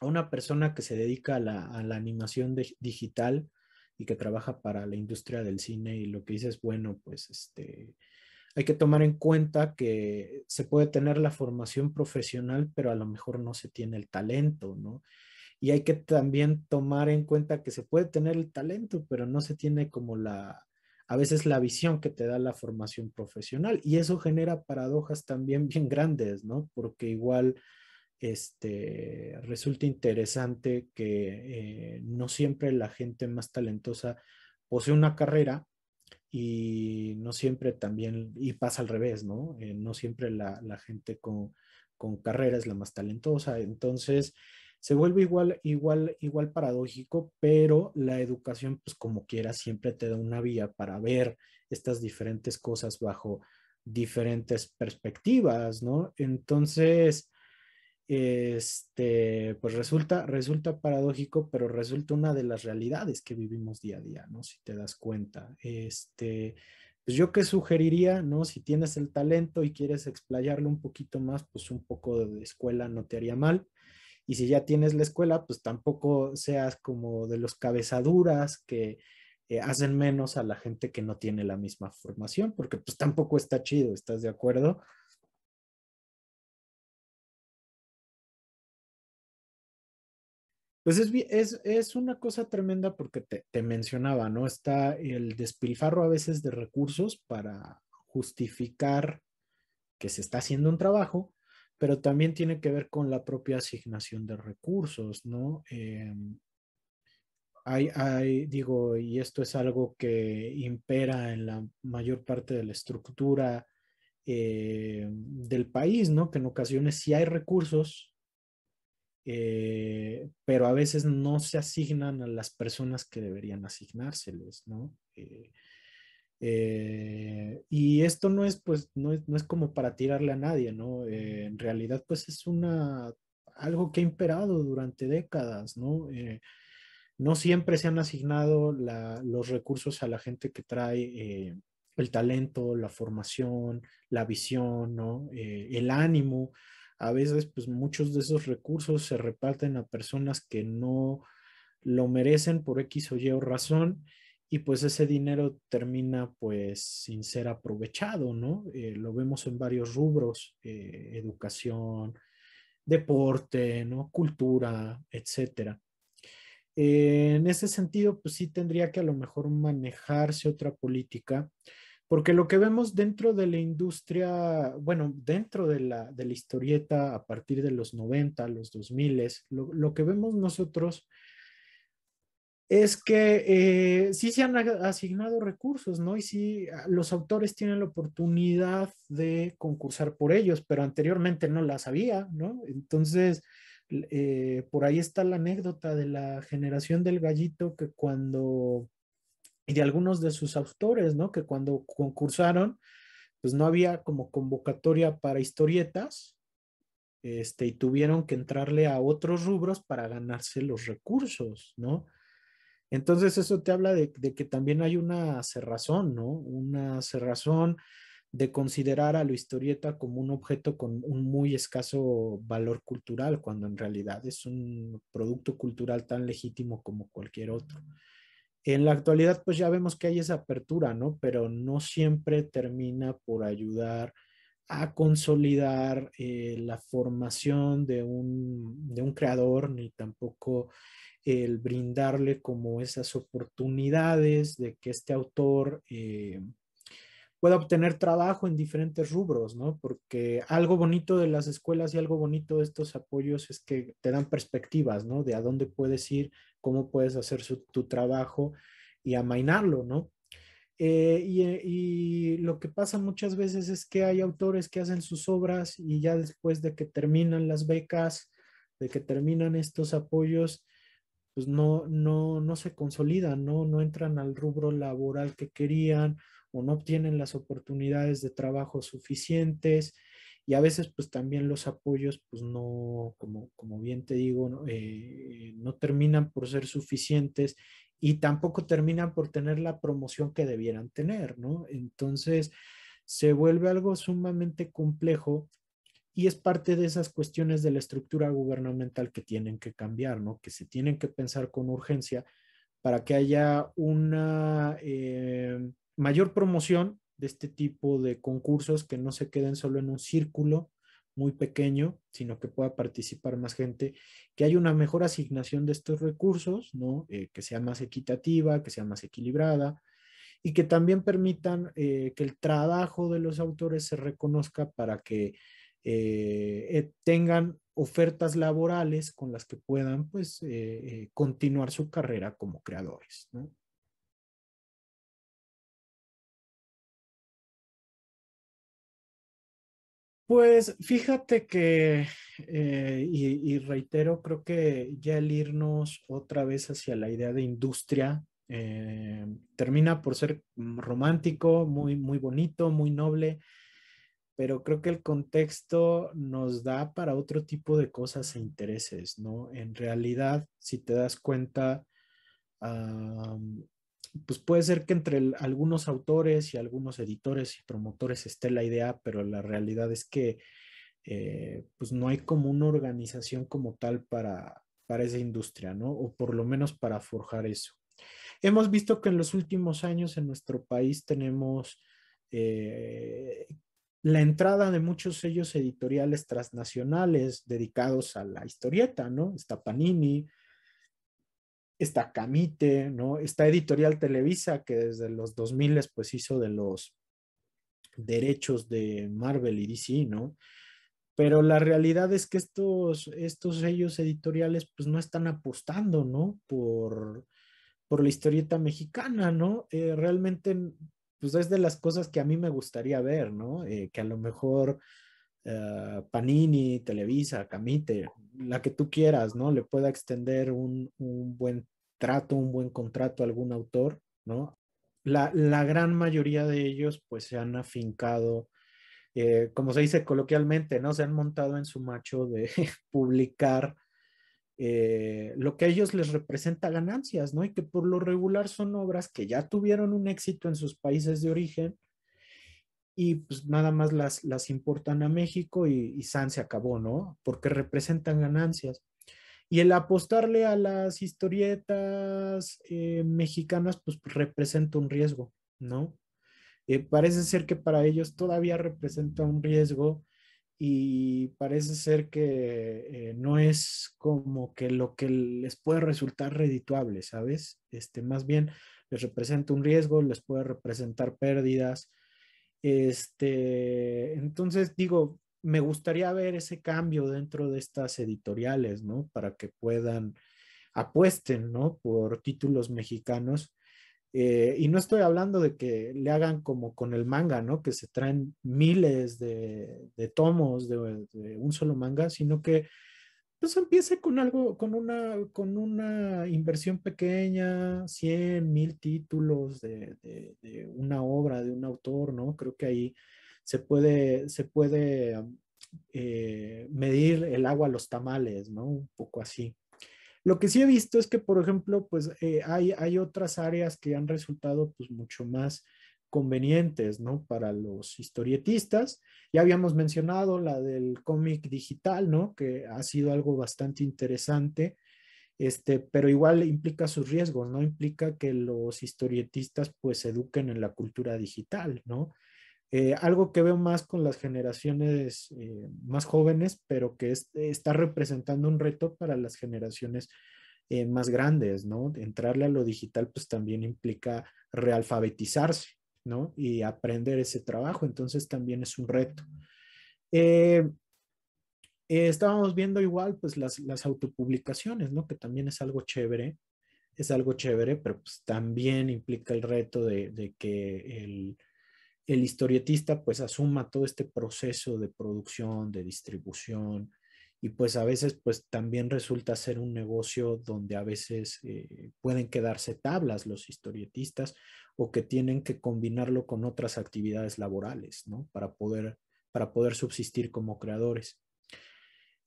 a una persona que se dedica a la, animación digital y que trabaja para la industria del cine y lo que dice es, bueno, pues este, hay que tomar en cuenta que se puede tener la formación profesional, pero a lo mejor no se tiene el talento, ¿no? Y hay que también tomar en cuenta que se puede tener el talento, pero no se tiene como la, a veces la visión que te da la formación profesional. Y eso genera paradojas también bien grandes, ¿no? Porque igual este, resulta interesante que eh, no siempre la gente más talentosa posee una carrera y no siempre también, y pasa al revés, ¿no? Eh, no siempre la, gente con, carrera es la más talentosa. Entonces, se vuelve igual, igual, igual paradójico, pero la educación, pues como quiera, siempre te da una vía para ver estas diferentes cosas bajo diferentes perspectivas, ¿no? Entonces, este, pues resulta, resulta paradójico, pero resulta una de las realidades que vivimos día a día, ¿no? Si te das cuenta. Este, pues yo que sugeriría, ¿no? Si tienes el talento y quieres explayarlo un poquito más, pues un poco de escuela no te haría mal. Y si ya tienes la escuela, pues tampoco seas como de los cabezaduras que eh, hacen menos a la gente que no tiene la misma formación, porque pues tampoco está chido, ¿estás de acuerdo? Pues es, es, una cosa tremenda porque te, mencionaba, ¿no? Está el despilfarro a veces de recursos para justificar que se está haciendo un trabajo, pero también tiene que ver con la propia asignación de recursos, ¿no? Em, hay, hay, digo, y esto es algo que impera en la mayor parte de la estructura eh, del país, ¿no? Que en ocasiones sí hay recursos, eh, pero a veces no se asignan a las personas que deberían asignárseles, ¿no? Eh, eh, y esto no es, pues, no es, como para tirarle a nadie, ¿no? en realidad, pues, es una, algo que ha imperado durante décadas, ¿no? no siempre se han asignado los recursos a la gente que trae el talento, la formación, la visión, ¿no? el ánimo, a veces pues muchos de esos recursos se reparten a personas que no lo merecen por X o Y o razón y pues ese dinero termina pues sin ser aprovechado, ¿no? Eh, lo vemos en varios rubros, eh, educación, deporte, ¿no? Cultura, etcétera. en ese sentido, pues sí tendría que a lo mejor manejarse otra política porque lo que vemos dentro de la industria, bueno, dentro de la, historieta a partir de los 90, los 2000, lo, lo que vemos nosotros es que eh, sí se han asignado recursos, ¿no? Y sí, ah, los autores tienen la oportunidad de concursar por ellos, pero anteriormente no las había, ¿no? Entonces, eh, por ahí está la anécdota de la generación del gallito que cuando y de algunos de sus autores, ¿no? Que cuando concursaron, pues no había como convocatoria para historietas, este, y tuvieron que entrarle a otros rubros para ganarse los recursos, ¿no? Entonces eso te habla de, que también hay una cerrazón, ¿no? Una cerrazón de considerar a la historieta como un objeto con un muy escaso valor cultural, cuando en realidad es un producto cultural tan legítimo como cualquier otro. En la actualidad, pues ya vemos que hay esa apertura, ¿no? Pero no siempre termina por ayudar a consolidar eh, la formación de un, creador, ni tampoco el brindarle como esas oportunidades de que este autor eh, pueda obtener trabajo en diferentes rubros, ¿no? Porque algo bonito de las escuelas y algo bonito de estos apoyos es que te dan perspectivas, ¿no? De a dónde puedes ir, cómo puedes hacer tu trabajo y amainarlo, ¿no? Eh, eh, y, lo que pasa muchas veces es que hay autores que hacen sus obras y ya después de que terminan las becas, de que terminan estos apoyos, pues no, no, no se consolidan, ¿no? no entran al rubro laboral que querían o no obtienen las oportunidades de trabajo suficientes y a veces pues también los apoyos pues no, como, bien te digo, eh, no, terminan por ser suficientes y tampoco terminan por tener la promoción que debieran tener, ¿no? Entonces se vuelve algo sumamente complejo y es parte de esas cuestiones de la estructura gubernamental que tienen que cambiar, ¿no? Que se tienen que pensar con urgencia para que haya una eh, mayor promoción de este tipo de concursos que no se queden solo en un círculo muy pequeño, sino que pueda participar más gente, que haya una mejor asignación de estos recursos, ¿no? Eh, que sea más equitativa, que sea más equilibrada y que también permitan eh, que el trabajo de los autores se reconozca para que eh, tengan ofertas laborales con las que puedan pues continuar su carrera como creadores. ¿no? Pues fíjate que, eh, y, reitero, creo que ya el irnos otra vez hacia la idea de industria eh, termina por ser romántico, muy, muy bonito, muy noble, pero creo que el contexto nos da para otro tipo de cosas e intereses, ¿no? En realidad, si te das cuenta, pues puede ser que entre algunos autores y algunos editores y promotores esté la idea, pero la realidad es que eh, pues, no hay como una organización como tal para, esa industria, ¿no? O por lo menos para forjar eso. Hemos visto que en los últimos años en nuestro país tenemos eh, la entrada de muchos sellos editoriales transnacionales dedicados a la historieta, ¿no? Está esta Camite, ¿no? Esta Editorial Televisa, que desde los 2000 pues hizo de los derechos de Marvel y DC, ¿no? Pero la realidad es que estos, estos sellos editoriales pues no están apostando, ¿no? Por, por la historieta mexicana, ¿no? Eh, realmente pues es de las cosas que a mí me gustaría ver, ¿no? Eh, que a lo mejor eh, Panini, Televisa, Camite, la que tú quieras, ¿no? Le pueda extender un, buen trato, un buen contrato a algún autor, ¿no? La, gran mayoría de ellos pues se han afincado, eh, como se dice coloquialmente, ¿no? Se han montado en su macho de publicar eh, lo que a ellos les representa ganancias, ¿no? Y que por lo regular son obras que ya tuvieron un éxito en sus países de origen y pues nada más las, importan a México y, San se acabó, ¿no? Porque representan ganancias. Y el apostarle a las historietas eh, mexicanas, pues representa un riesgo, ¿no? Eh, parece ser que para ellos todavía representa un riesgo y parece ser que eh, no es como que lo que les puede resultar redituable, ¿sabes? Este, más bien les representa un riesgo, les puede representar pérdidas, este, entonces digo, me gustaría ver ese cambio dentro de estas editoriales, ¿no? Para que puedan apuesten, ¿no? Por títulos mexicanos. Eh, y no estoy hablando de que le hagan como con el manga, ¿no? Que se traen miles de, tomos de, un solo manga, sino que pues, empiece con algo, con una, con una inversión pequeña, 100, 1000 títulos de, una obra, de un autor, ¿no? Creo que ahí se puede, se puede eh, medir el agua a los tamales, ¿no? Un poco así. Lo que sí he visto es que, por ejemplo, pues eh, hay, hay otras áreas que han resultado pues mucho más convenientes, ¿no? Para los historietistas. Ya habíamos mencionado la del cómic digital, ¿no? Que ha sido algo bastante interesante, este, pero igual implica sus riesgos, ¿no? Implica que los historietistas pues se eduquen en la cultura digital, ¿no? Eh, algo que veo más con las generaciones eh, más jóvenes, pero que está representando un reto para las generaciones eh, más grandes, ¿no? Entrarle a lo digital pues también implica realfabetizarse, ¿no? Y aprender ese trabajo, entonces también es un reto. Eh, eh, estábamos viendo igual, pues, las, autopublicaciones, Que también es algo chévere, es algo chévere, pero pues, también implica el reto de, que el, el historietista pues asuma todo este proceso de producción, de distribución, y pues a veces pues también resulta ser un negocio donde a veces eh, pueden quedarse tablas los historietistas o que tienen que combinarlo con otras actividades laborales, ¿no? Para poder, para poder subsistir como creadores.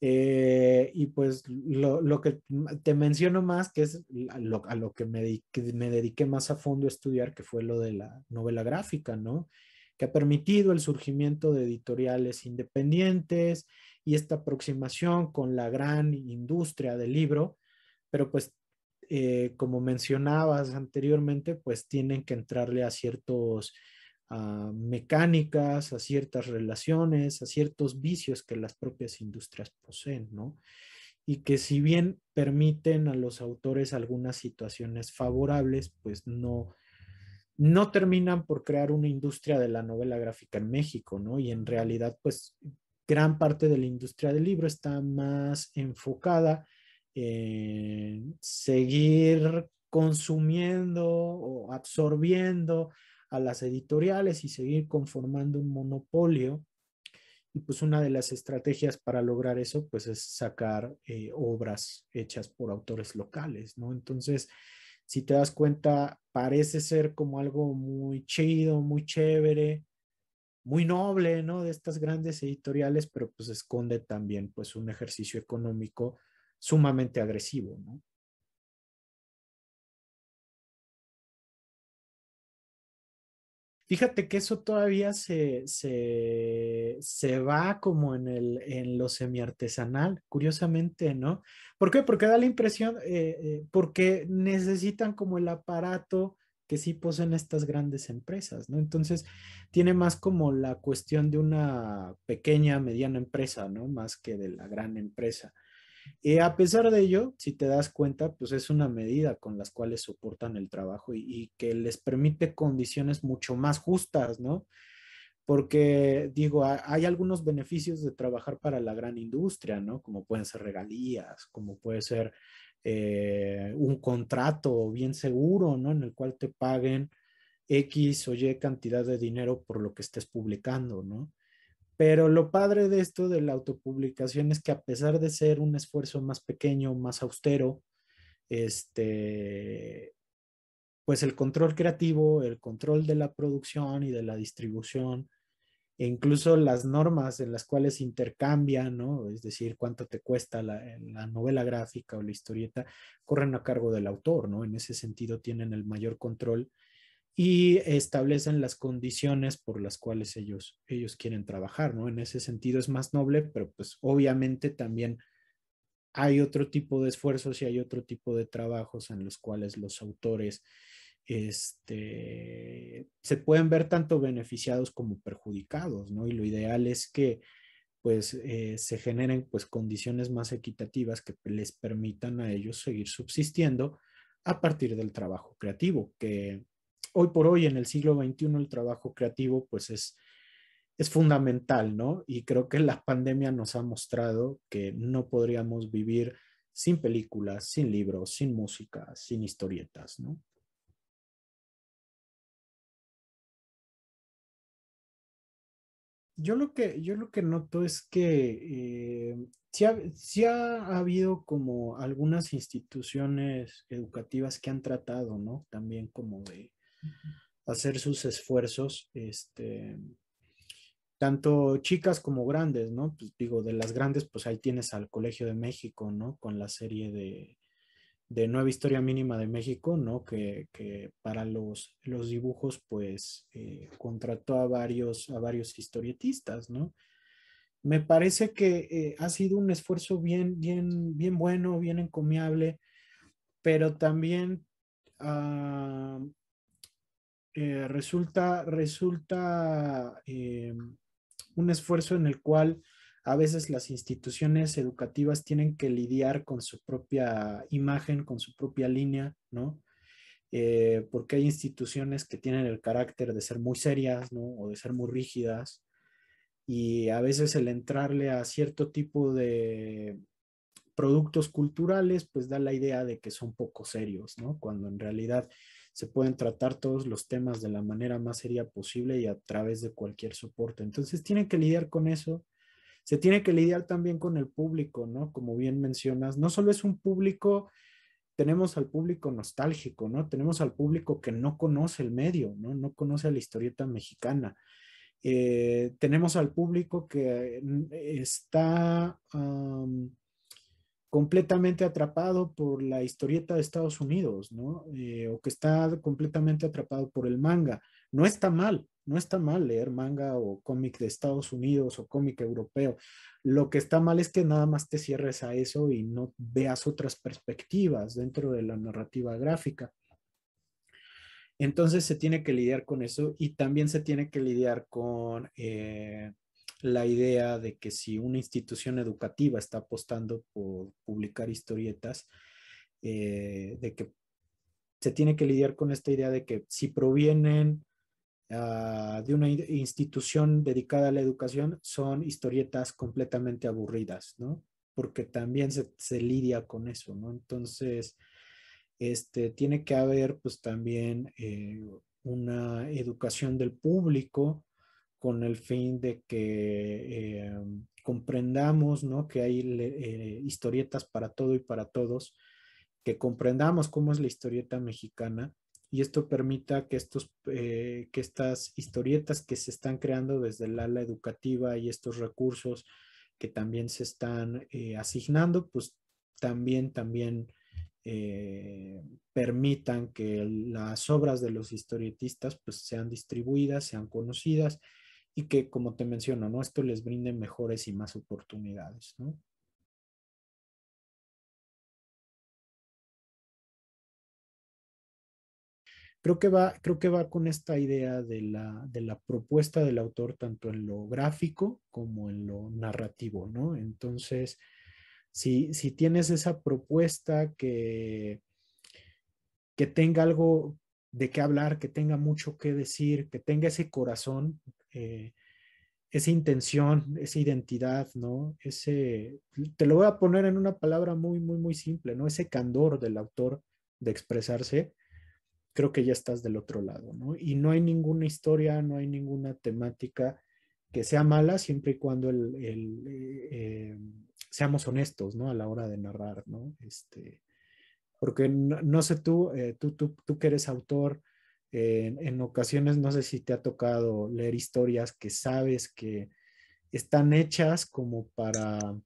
Eh, y pues lo, que te menciono más, que es a lo que me, dediqué, me dediqué más a fondo a estudiar, que fue lo de la novela gráfica, ¿no? Que ha permitido el surgimiento de editoriales independientes, y esta aproximación con la gran industria del libro, pero pues eh, como mencionabas anteriormente, pues tienen que entrarle a ciertos mecánicas, a ciertas relaciones, a ciertos vicios que las propias industrias poseen, ¿no? Y que si bien permiten a los autores algunas situaciones favorables, pues no, no terminan por crear una industria de la novela gráfica en México, ¿no? Y en realidad, pues gran parte de la industria del libro está más enfocada en seguir consumiendo o absorbiendo a las editoriales y seguir conformando un monopolio. Y pues una de las estrategias para lograr eso, pues es sacar eh, obras hechas por autores locales, ¿no? Entonces, si te das cuenta, parece ser como algo muy chido, muy chévere, muy noble, ¿no? De estas grandes editoriales, pero pues esconde también pues un ejercicio económico sumamente agresivo, ¿no? Fíjate que eso todavía se, se, va como en, el, en lo semiartesanal, curiosamente, ¿no? ¿Por qué? Porque da la impresión, eh, eh, porque necesitan como el aparato que sí poseen estas grandes empresas, ¿no? Entonces, tiene más como la cuestión de una pequeña, mediana empresa, ¿no? Más que de la gran empresa. Y a pesar de ello, si te das cuenta, pues es una medida con las cuales soportan el trabajo y, que les permite condiciones mucho más justas, ¿no? Porque digo, hay algunos beneficios de trabajar para la gran industria, ¿no? Como pueden ser regalías, como puede ser eh, un contrato bien seguro, ¿no? En el cual te paguen X o Y cantidad de dinero por lo que estés publicando, ¿no? Pero lo padre de esto de la autopublicación es que a pesar de ser un esfuerzo más pequeño, más austero, este, pues el control creativo, el control de la producción y de la distribución e incluso las normas en las cuales intercambian, ¿no? es decir, cuánto te cuesta la, novela gráfica o la historieta, corren a cargo del autor, ¿no? En ese sentido tienen el mayor control y establecen las condiciones por las cuales ellos, ellos quieren trabajar, ¿no? En ese sentido es más noble, pero pues obviamente también hay otro tipo de esfuerzos y hay otro tipo de trabajos en los cuales los autores este, se pueden ver tanto beneficiados como perjudicados, ¿no? Y lo ideal es que pues eh, se generen pues condiciones más equitativas que les permitan a ellos seguir subsistiendo a partir del trabajo creativo, que hoy por hoy en el siglo XXI el trabajo creativo pues es, es fundamental, ¿no? Y creo que la pandemia nos ha mostrado que no podríamos vivir sin películas, sin libros, sin música, sin historietas, ¿no? yo lo que, yo lo que noto es que eh, sí, ha, habido como algunas instituciones educativas que han tratado, ¿no? También como de hacer sus esfuerzos, este, tanto chicas como grandes, ¿no? Pues digo, de las grandes, pues ahí tienes al Colegio de México, ¿no? Con la serie de, de Nueva Historia Mínima de México, ¿no? Que, para los, los dibujos, pues, eh, contrató a varios, a varios historietistas, ¿no? Me parece que eh, ha sido un esfuerzo bien, bien, bien bueno, bien encomiable, pero también ah, eh, resulta, resulta un esfuerzo en el cual a veces las instituciones educativas tienen que lidiar con su propia imagen, con su propia línea, ¿no? Eh, porque hay instituciones que tienen el carácter de ser muy serias, ¿no? O de ser muy rígidas. Y a veces el entrarle a cierto tipo de productos culturales, pues da la idea de que son poco serios, ¿no? Cuando en realidad se pueden tratar todos los temas de la manera más seria posible y a través de cualquier soporte. Entonces tienen que lidiar con eso se tiene que lidiar también con el público, ¿no? Como bien mencionas, no solo es un público, tenemos al público nostálgico, ¿no? Tenemos al público que no conoce el medio, ¿no? No conoce a la historieta mexicana. Eh, tenemos al público que mm, está completamente atrapado por la historieta de Estados Unidos, ¿no? Eh, o que está completamente atrapado por el manga. No está mal, no está mal leer manga o cómic de Estados Unidos o cómic europeo. Lo que está mal es que nada más te cierres a eso y no veas otras perspectivas dentro de la narrativa gráfica. Entonces se tiene que lidiar con eso y también se tiene que lidiar con eh, la idea de que si una institución educativa está apostando por publicar historietas, eh, de que se tiene que lidiar con esta idea de que si provienen Ah, de una institución dedicada a la educación son historietas completamente aburridas, ¿no? Porque también se, lidia con eso, ¿no? Entonces, este, tiene que haber pues también eh, una educación del público con el fin de que eh, comprendamos ¿no? que hay eh, historietas para todo y para todos, que comprendamos cómo es la historieta mexicana y esto permita que, estos, eh, que estas historietas que se están creando desde el ala educativa y estos recursos que también se están eh, asignando, pues también, también eh, permitan que las obras de los historietistas pues, sean distribuidas, sean conocidas y que, como te menciono, esto les brinde mejores y más oportunidades. ¿no? Creo que va, creo que va con esta idea de la, propuesta del autor, tanto en lo gráfico como en lo narrativo, ¿no? Entonces, si, si tienes esa propuesta que, que tenga algo de qué hablar, que tenga mucho que decir, que tenga ese corazón, eh, esa intención, esa identidad, ¿no? Ese, te lo voy a poner en una palabra muy, muy, muy simple, ¿no? Ese candor del autor de expresarse, creo que ya estás del otro lado, ¿no? Y no hay ninguna historia, no hay ninguna temática que sea mala siempre y cuando eh, em, seamos honestos, ¿no? A la hora de narrar, ¿no? Este, porque no, sé eh, tú, tú, que eres autor, en ocasiones no sé si te ha tocado leer historias que sabes que están hechas como para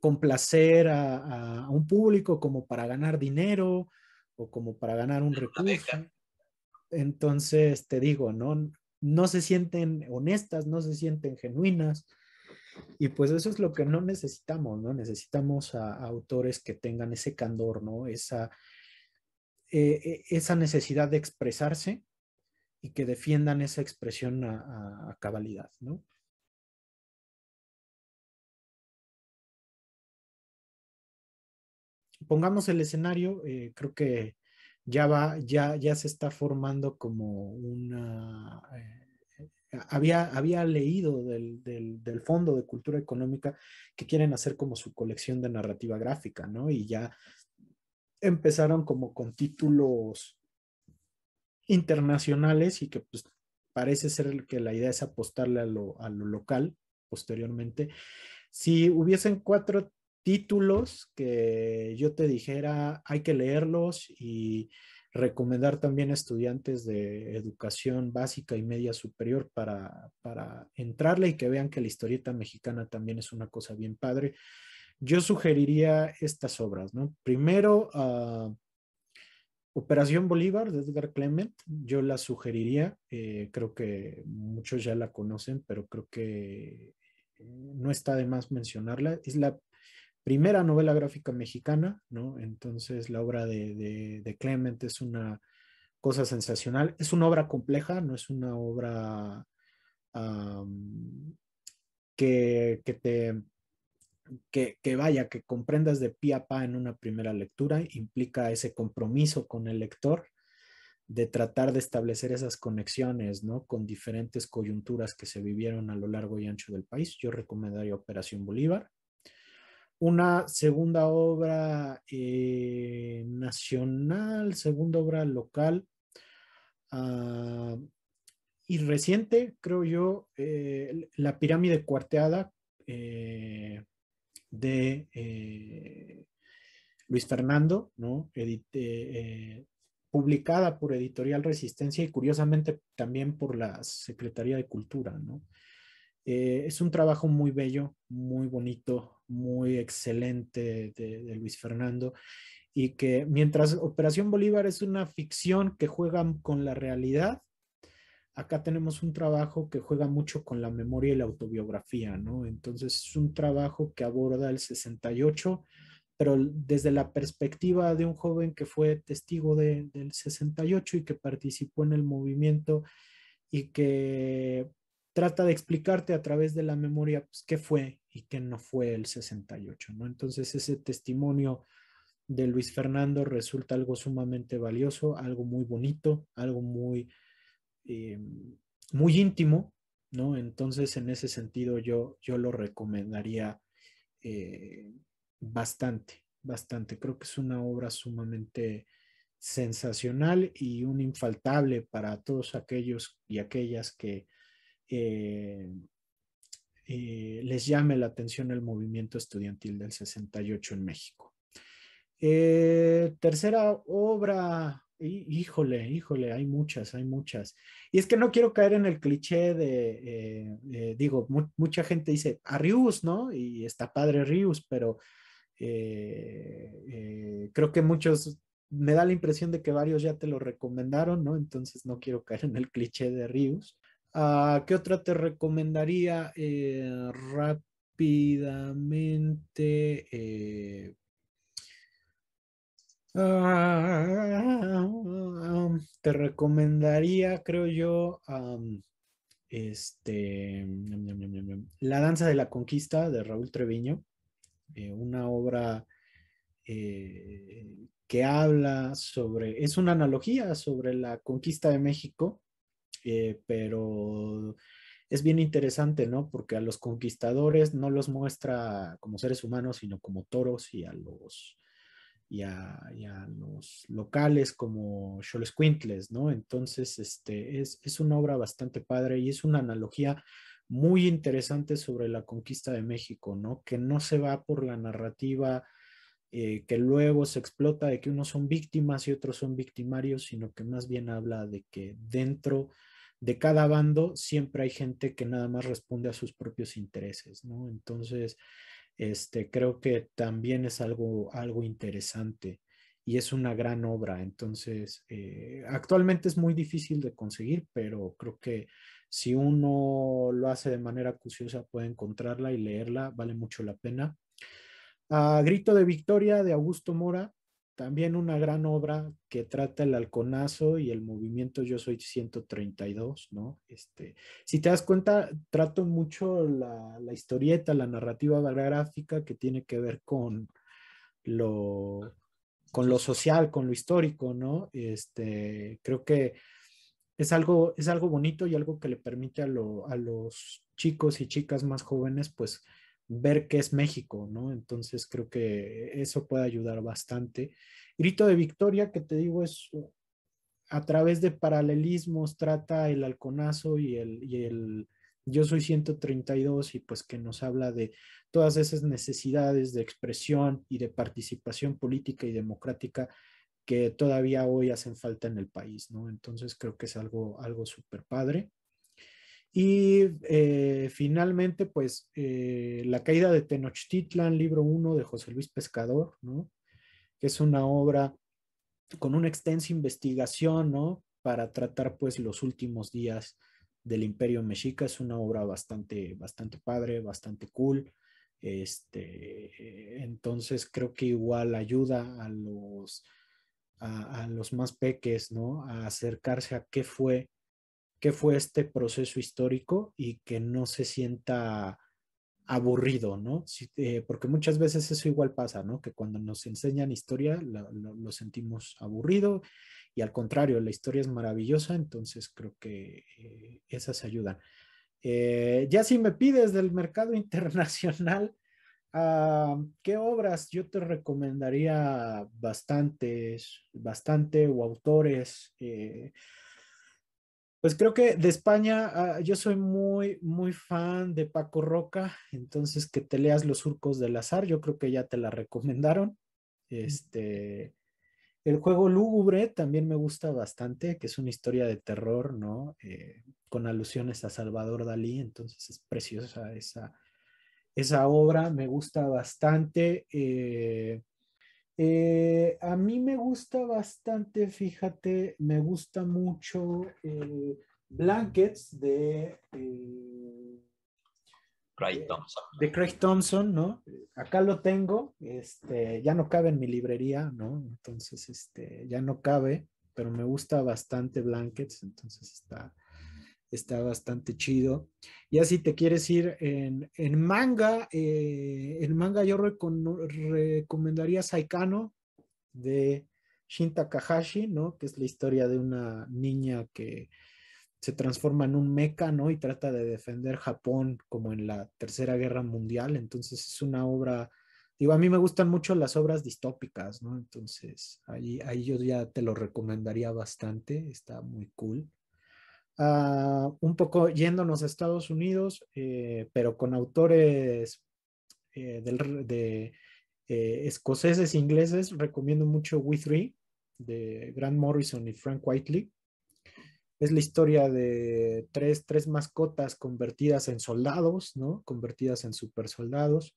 complacer a un público, como para ganar dinero, como para ganar un recurso. Entonces, te digo, no, no se sienten honestas, no se sienten genuinas. Y pues eso es lo que no necesitamos, ¿no? Necesitamos a, autores que tengan ese candor, ¿no? Esa, eh, eh, esa necesidad de expresarse y que defiendan esa expresión a, a cabalidad, ¿no? pongamos el escenario, eh, creo que ya va, ya, ya se está formando como una... Eh, había, había leído del, del, Fondo de Cultura Económica que quieren hacer como su colección de narrativa gráfica, ¿no? Y ya empezaron como con títulos internacionales y que pues parece ser que la idea es apostarle a lo, a lo local posteriormente. Si hubiesen cuatro títulos que yo te dijera hay que leerlos y recomendar también a estudiantes de educación básica y media superior para, para entrarle y que vean que la historieta mexicana también es una cosa bien padre. Yo sugeriría estas obras, ¿no? Primero, ah, Operación Bolívar de Edgar Clement, yo la sugeriría, eh, creo que muchos ya la conocen, pero creo que eh, no está de más mencionarla. Es la primera novela gráfica mexicana, ¿no? Entonces la obra de, Clement es una cosa sensacional, es una obra compleja, no es una obra que, te... vaya, que comprendas de pie a pa en una primera lectura, implica ese compromiso con el lector, de tratar de establecer esas conexiones, ¿no? Con diferentes coyunturas que se vivieron a lo largo y ancho del país. Yo recomendaría Operación Bolívar una segunda obra eh, nacional, segunda obra local ah, y reciente, creo yo, eh, La pirámide cuarteada eh, de Luis Fernando, publicada por Editorial Resistencia y curiosamente también por la Secretaría de Cultura. es un trabajo muy bello, muy bonito, muy excelente de, Luis Fernando y que mientras Operación Bolívar es una ficción que juega con la realidad, acá tenemos un trabajo que juega mucho con la memoria y la autobiografía, ¿no? Entonces es un trabajo que aborda el 68, pero desde la perspectiva de un joven que fue testigo del 68 y que participó en el movimiento y que trata de explicarte a través de la memoria pues, qué fue y que no fue el 68, ¿no? Entonces ese testimonio de Luis Fernando resulta algo sumamente valioso, algo muy bonito, algo muy, eh, muy íntimo, ¿no? Entonces en ese sentido yo, yo lo recomendaría eh, bastante, bastante. Creo que es una obra sumamente sensacional y un infaltable para todos aquellos y aquellas que eh, eh, les llame la atención el movimiento estudiantil del 68 en México. Eh, tercera obra, híjole, híjole, hay muchas, hay muchas. Y es que no quiero caer en el cliché de, eh, digo, mucha gente dice a Rius, ¿no? Y está padre Rius, pero creo que muchos, me da la impresión de que varios ya te lo recomendaron, ¿no? Entonces no quiero caer en el cliché de Rius. Ah, ¿Qué otra te recomendaría eh, rápidamente? Eh? Ah, um, te recomendaría, creo yo, este, La Danza de la Conquista de Raúl Treviño, eh, una obra que habla sobre, es una analogía sobre la conquista de México eh, pero es bien interesante, ¿no? Porque a los conquistadores no los muestra como seres humanos, sino como toros y a los, y a, los locales como cholesquintles, ¿no? Entonces, este, es, una obra bastante padre y es una analogía muy interesante sobre la conquista de México, ¿no? Que no se va por la narrativa eh, que luego se explota de que unos son víctimas y otros son victimarios, sino que más bien habla de que dentro de cada bando siempre hay gente que nada más responde a sus propios intereses, ¿no? Entonces, este, creo que también es algo, algo interesante y es una gran obra. Entonces, eh, actualmente es muy difícil de conseguir, pero creo que si uno lo hace de manera acuciosa puede encontrarla y leerla, vale mucho la pena. A Grito de Victoria de Augusto Mora, también una gran obra que trata el halconazo y el movimiento Yo Soy 132, ¿no? Este, si te das cuenta, trato mucho la, historieta, la narrativa gráfica que tiene que ver con lo, con lo social, con lo histórico, ¿no? Este, creo que es algo, es algo bonito y algo que le permite a, a los chicos y chicas más jóvenes, pues, ver qué es México, ¿no? Entonces creo que eso puede ayudar bastante. Grito de Victoria, que te digo, es uh, a través de paralelismos, trata el halconazo y el, Yo soy 132 y pues que nos habla de todas esas necesidades de expresión y de participación política y democrática que todavía hoy hacen falta en el país, ¿no? Entonces creo que es algo, algo súper padre. Y eh, finalmente, pues, eh, La caída de Tenochtitlan, libro 1 de José Luis Pescador, ¿no? Que es una obra con una extensa investigación, ¿no? Para tratar, pues, los últimos días del Imperio Mexica. Es una obra bastante, bastante padre, bastante cool. Este, entonces, creo que igual ayuda a los, a, a los más peques, ¿no? A acercarse a qué fue qué fue este proceso histórico y que no se sienta aburrido, ¿no? Eh, porque muchas veces eso igual pasa, ¿no? Que cuando nos enseñan historia lo, sentimos aburrido y al contrario, la historia es maravillosa, entonces creo que eh, esas ayudan. Eh, ya si me pides del mercado internacional, ah, ¿qué obras yo te recomendaría bastantes, bastante o autores? Pues creo que de España, ah, yo soy muy, muy fan de Paco Roca, entonces que te leas Los Surcos del Azar, yo creo que ya te la recomendaron. Este, el juego Lúgubre también me gusta bastante, que es una historia de terror, ¿no? Eh, con alusiones a Salvador Dalí, entonces es preciosa esa, esa obra, me gusta bastante. Eh, eh, a mí me gusta bastante, fíjate, me gusta mucho eh, Blankets eh, de... Craig Thompson. ¿no? Acá lo tengo, este, ya no cabe en mi librería, ¿no? Entonces, este, ya no cabe, pero me gusta bastante Blankets, entonces está, está bastante chido. Y así te quieres ir en, manga, eh, en manga yo recomendaría Saikano de Shin Takahashi, ¿no? Que es la historia de una niña que se transforma en un meca, ¿no? Y trata de defender Japón como en la Tercera Guerra Mundial. Entonces es una obra, digo, a mí me gustan mucho las obras distópicas, ¿no? Entonces ahí yo ya te lo recomendaría bastante, está muy cool. Ah, un poco yéndonos a Estados Unidos, eh, pero con autores eh, de eh, escoceses e ingleses, recomiendo mucho We Three de Grant Morrison y Frank Whiteley. Es la historia de tres, tres mascotas convertidas en soldados, ¿no? Convertidas en supersoldados.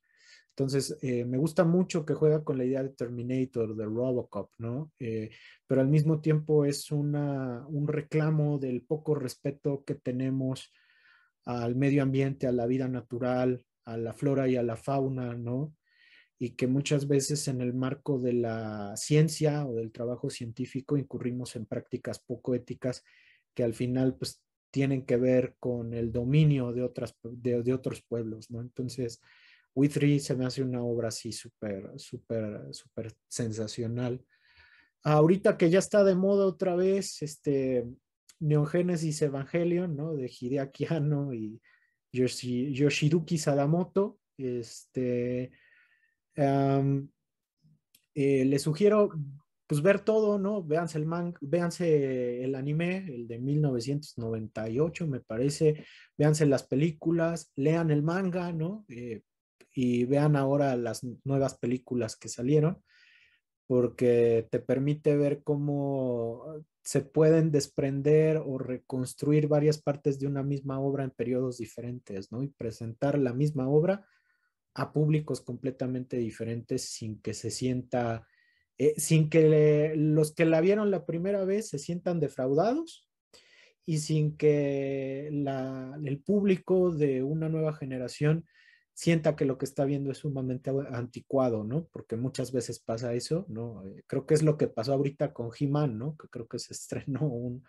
Entonces, eh, me gusta mucho que juega con la idea de Terminator, de Robocop, ¿no? Eh, pero al mismo tiempo es una, un reclamo del poco respeto que tenemos al medio ambiente, a la vida natural, a la flora y a la fauna, ¿no? Y que muchas veces en el marco de la ciencia o del trabajo científico incurrimos en prácticas poco éticas que al final pues tienen que ver con el dominio de, otras, de otros pueblos, ¿no? Entonces, With se me hace una obra así súper, súper, súper sensacional. Ahorita que ya está de moda otra vez, este Neon Evangelion, ¿no? De Hideaki Anno y Yoshi, Yoshiduki Sadamoto. Este, eh, les sugiero pues ver todo, ¿no? Véanse el manga, véanse el anime, el de 1998 me parece, véanse las películas, lean el manga, ¿no? Eh, y vean ahora las nuevas películas que salieron, porque te permite ver cómo se pueden desprender o reconstruir varias partes de una misma obra en periodos diferentes, ¿no? Y presentar la misma obra a públicos completamente diferentes sin que se sienta, eh, sin que los que la vieron la primera vez se sientan defraudados y sin que el público de una nueva generación sienta que lo que está viendo es sumamente anticuado, ¿no? Porque muchas veces pasa eso, ¿no? Eh, creo que es lo que pasó ahorita con He-Man, ¿no? Que creo que se estrenó un,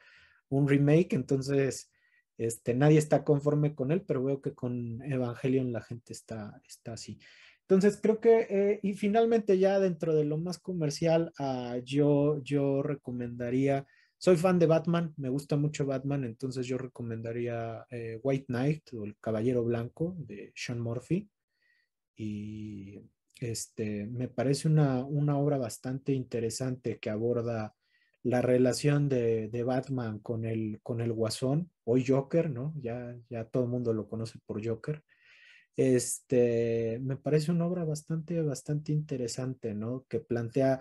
remake, entonces este, nadie está conforme con él, pero veo que con Evangelion la gente está, está así. Entonces creo que, eh, y finalmente ya dentro de lo más comercial, ah, yo, yo recomendaría soy fan de Batman, me gusta mucho Batman, entonces yo recomendaría eh, White Knight o El Caballero Blanco de Sean Murphy. Y este, me parece una, una obra bastante interesante que aborda la relación de, Batman con el, con el Guasón, hoy Joker, ¿no? Ya, ya todo el mundo lo conoce por Joker. Este, me parece una obra bastante, bastante interesante, ¿no? Que plantea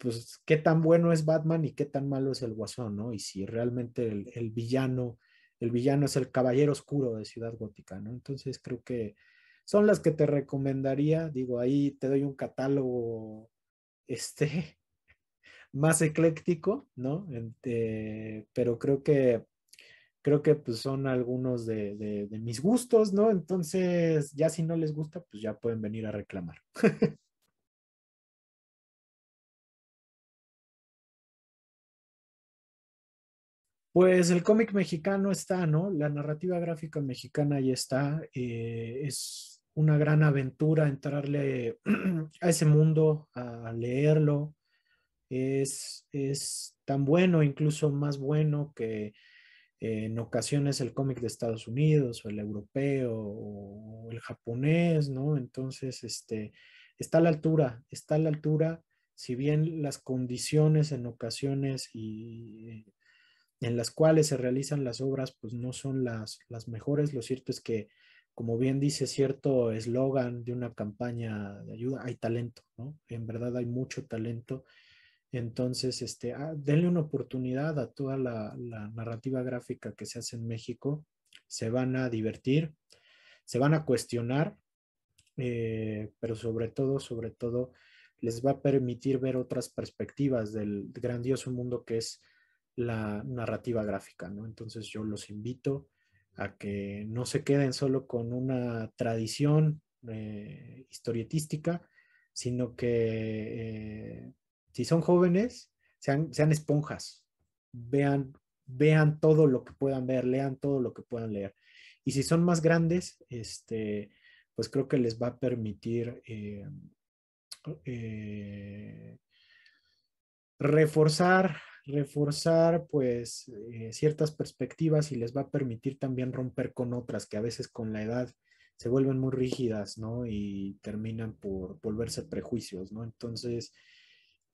pues qué tan bueno es Batman y qué tan malo es el Guasón, ¿no? Y si realmente el, villano, el villano es el Caballero Oscuro de Ciudad Gótica, ¿no? Entonces creo que son las que te recomendaría, digo, ahí te doy un catálogo, este, más ecléctico, ¿no? Eh, pero creo que creo que pues, son algunos de, de, de, mis gustos, ¿no? Entonces, ya si no les gusta, pues ya pueden venir a reclamar. Pues el cómic mexicano está, ¿no? La narrativa gráfica mexicana ya está. Eh, es una gran aventura entrarle a ese mundo, a leerlo. Es, tan bueno, incluso más bueno que eh, en ocasiones el cómic de Estados Unidos o el europeo o el japonés, ¿no? Entonces, este, está a la altura, está a la altura, si bien las condiciones en ocasiones y en las cuales se realizan las obras, pues no son las, mejores. Lo cierto es que, como bien dice cierto eslogan de una campaña de ayuda, hay talento, ¿no? En verdad hay mucho talento. Entonces, este, ah, denle una oportunidad a toda la, narrativa gráfica que se hace en México. Se van a divertir, se van a cuestionar, eh, pero sobre todo, sobre todo, les va a permitir ver otras perspectivas del grandioso mundo que es la narrativa gráfica, ¿no? Entonces yo los invito a que no se queden solo con una tradición eh, historietística, sino que eh, si son jóvenes, sean, sean esponjas, vean, vean todo lo que puedan ver, lean todo lo que puedan leer. Y si son más grandes, este, pues creo que les va a permitir eh, reforzar reforzar pues eh, ciertas perspectivas y les va a permitir también romper con otras que a veces con la edad se vuelven muy rígidas, ¿no? Y terminan por volverse prejuicios, ¿no? Entonces,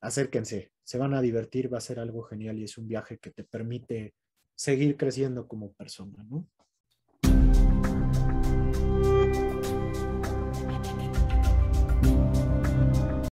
acérquense, se van a divertir, va a ser algo genial y es un viaje que te permite seguir creciendo como persona, ¿no?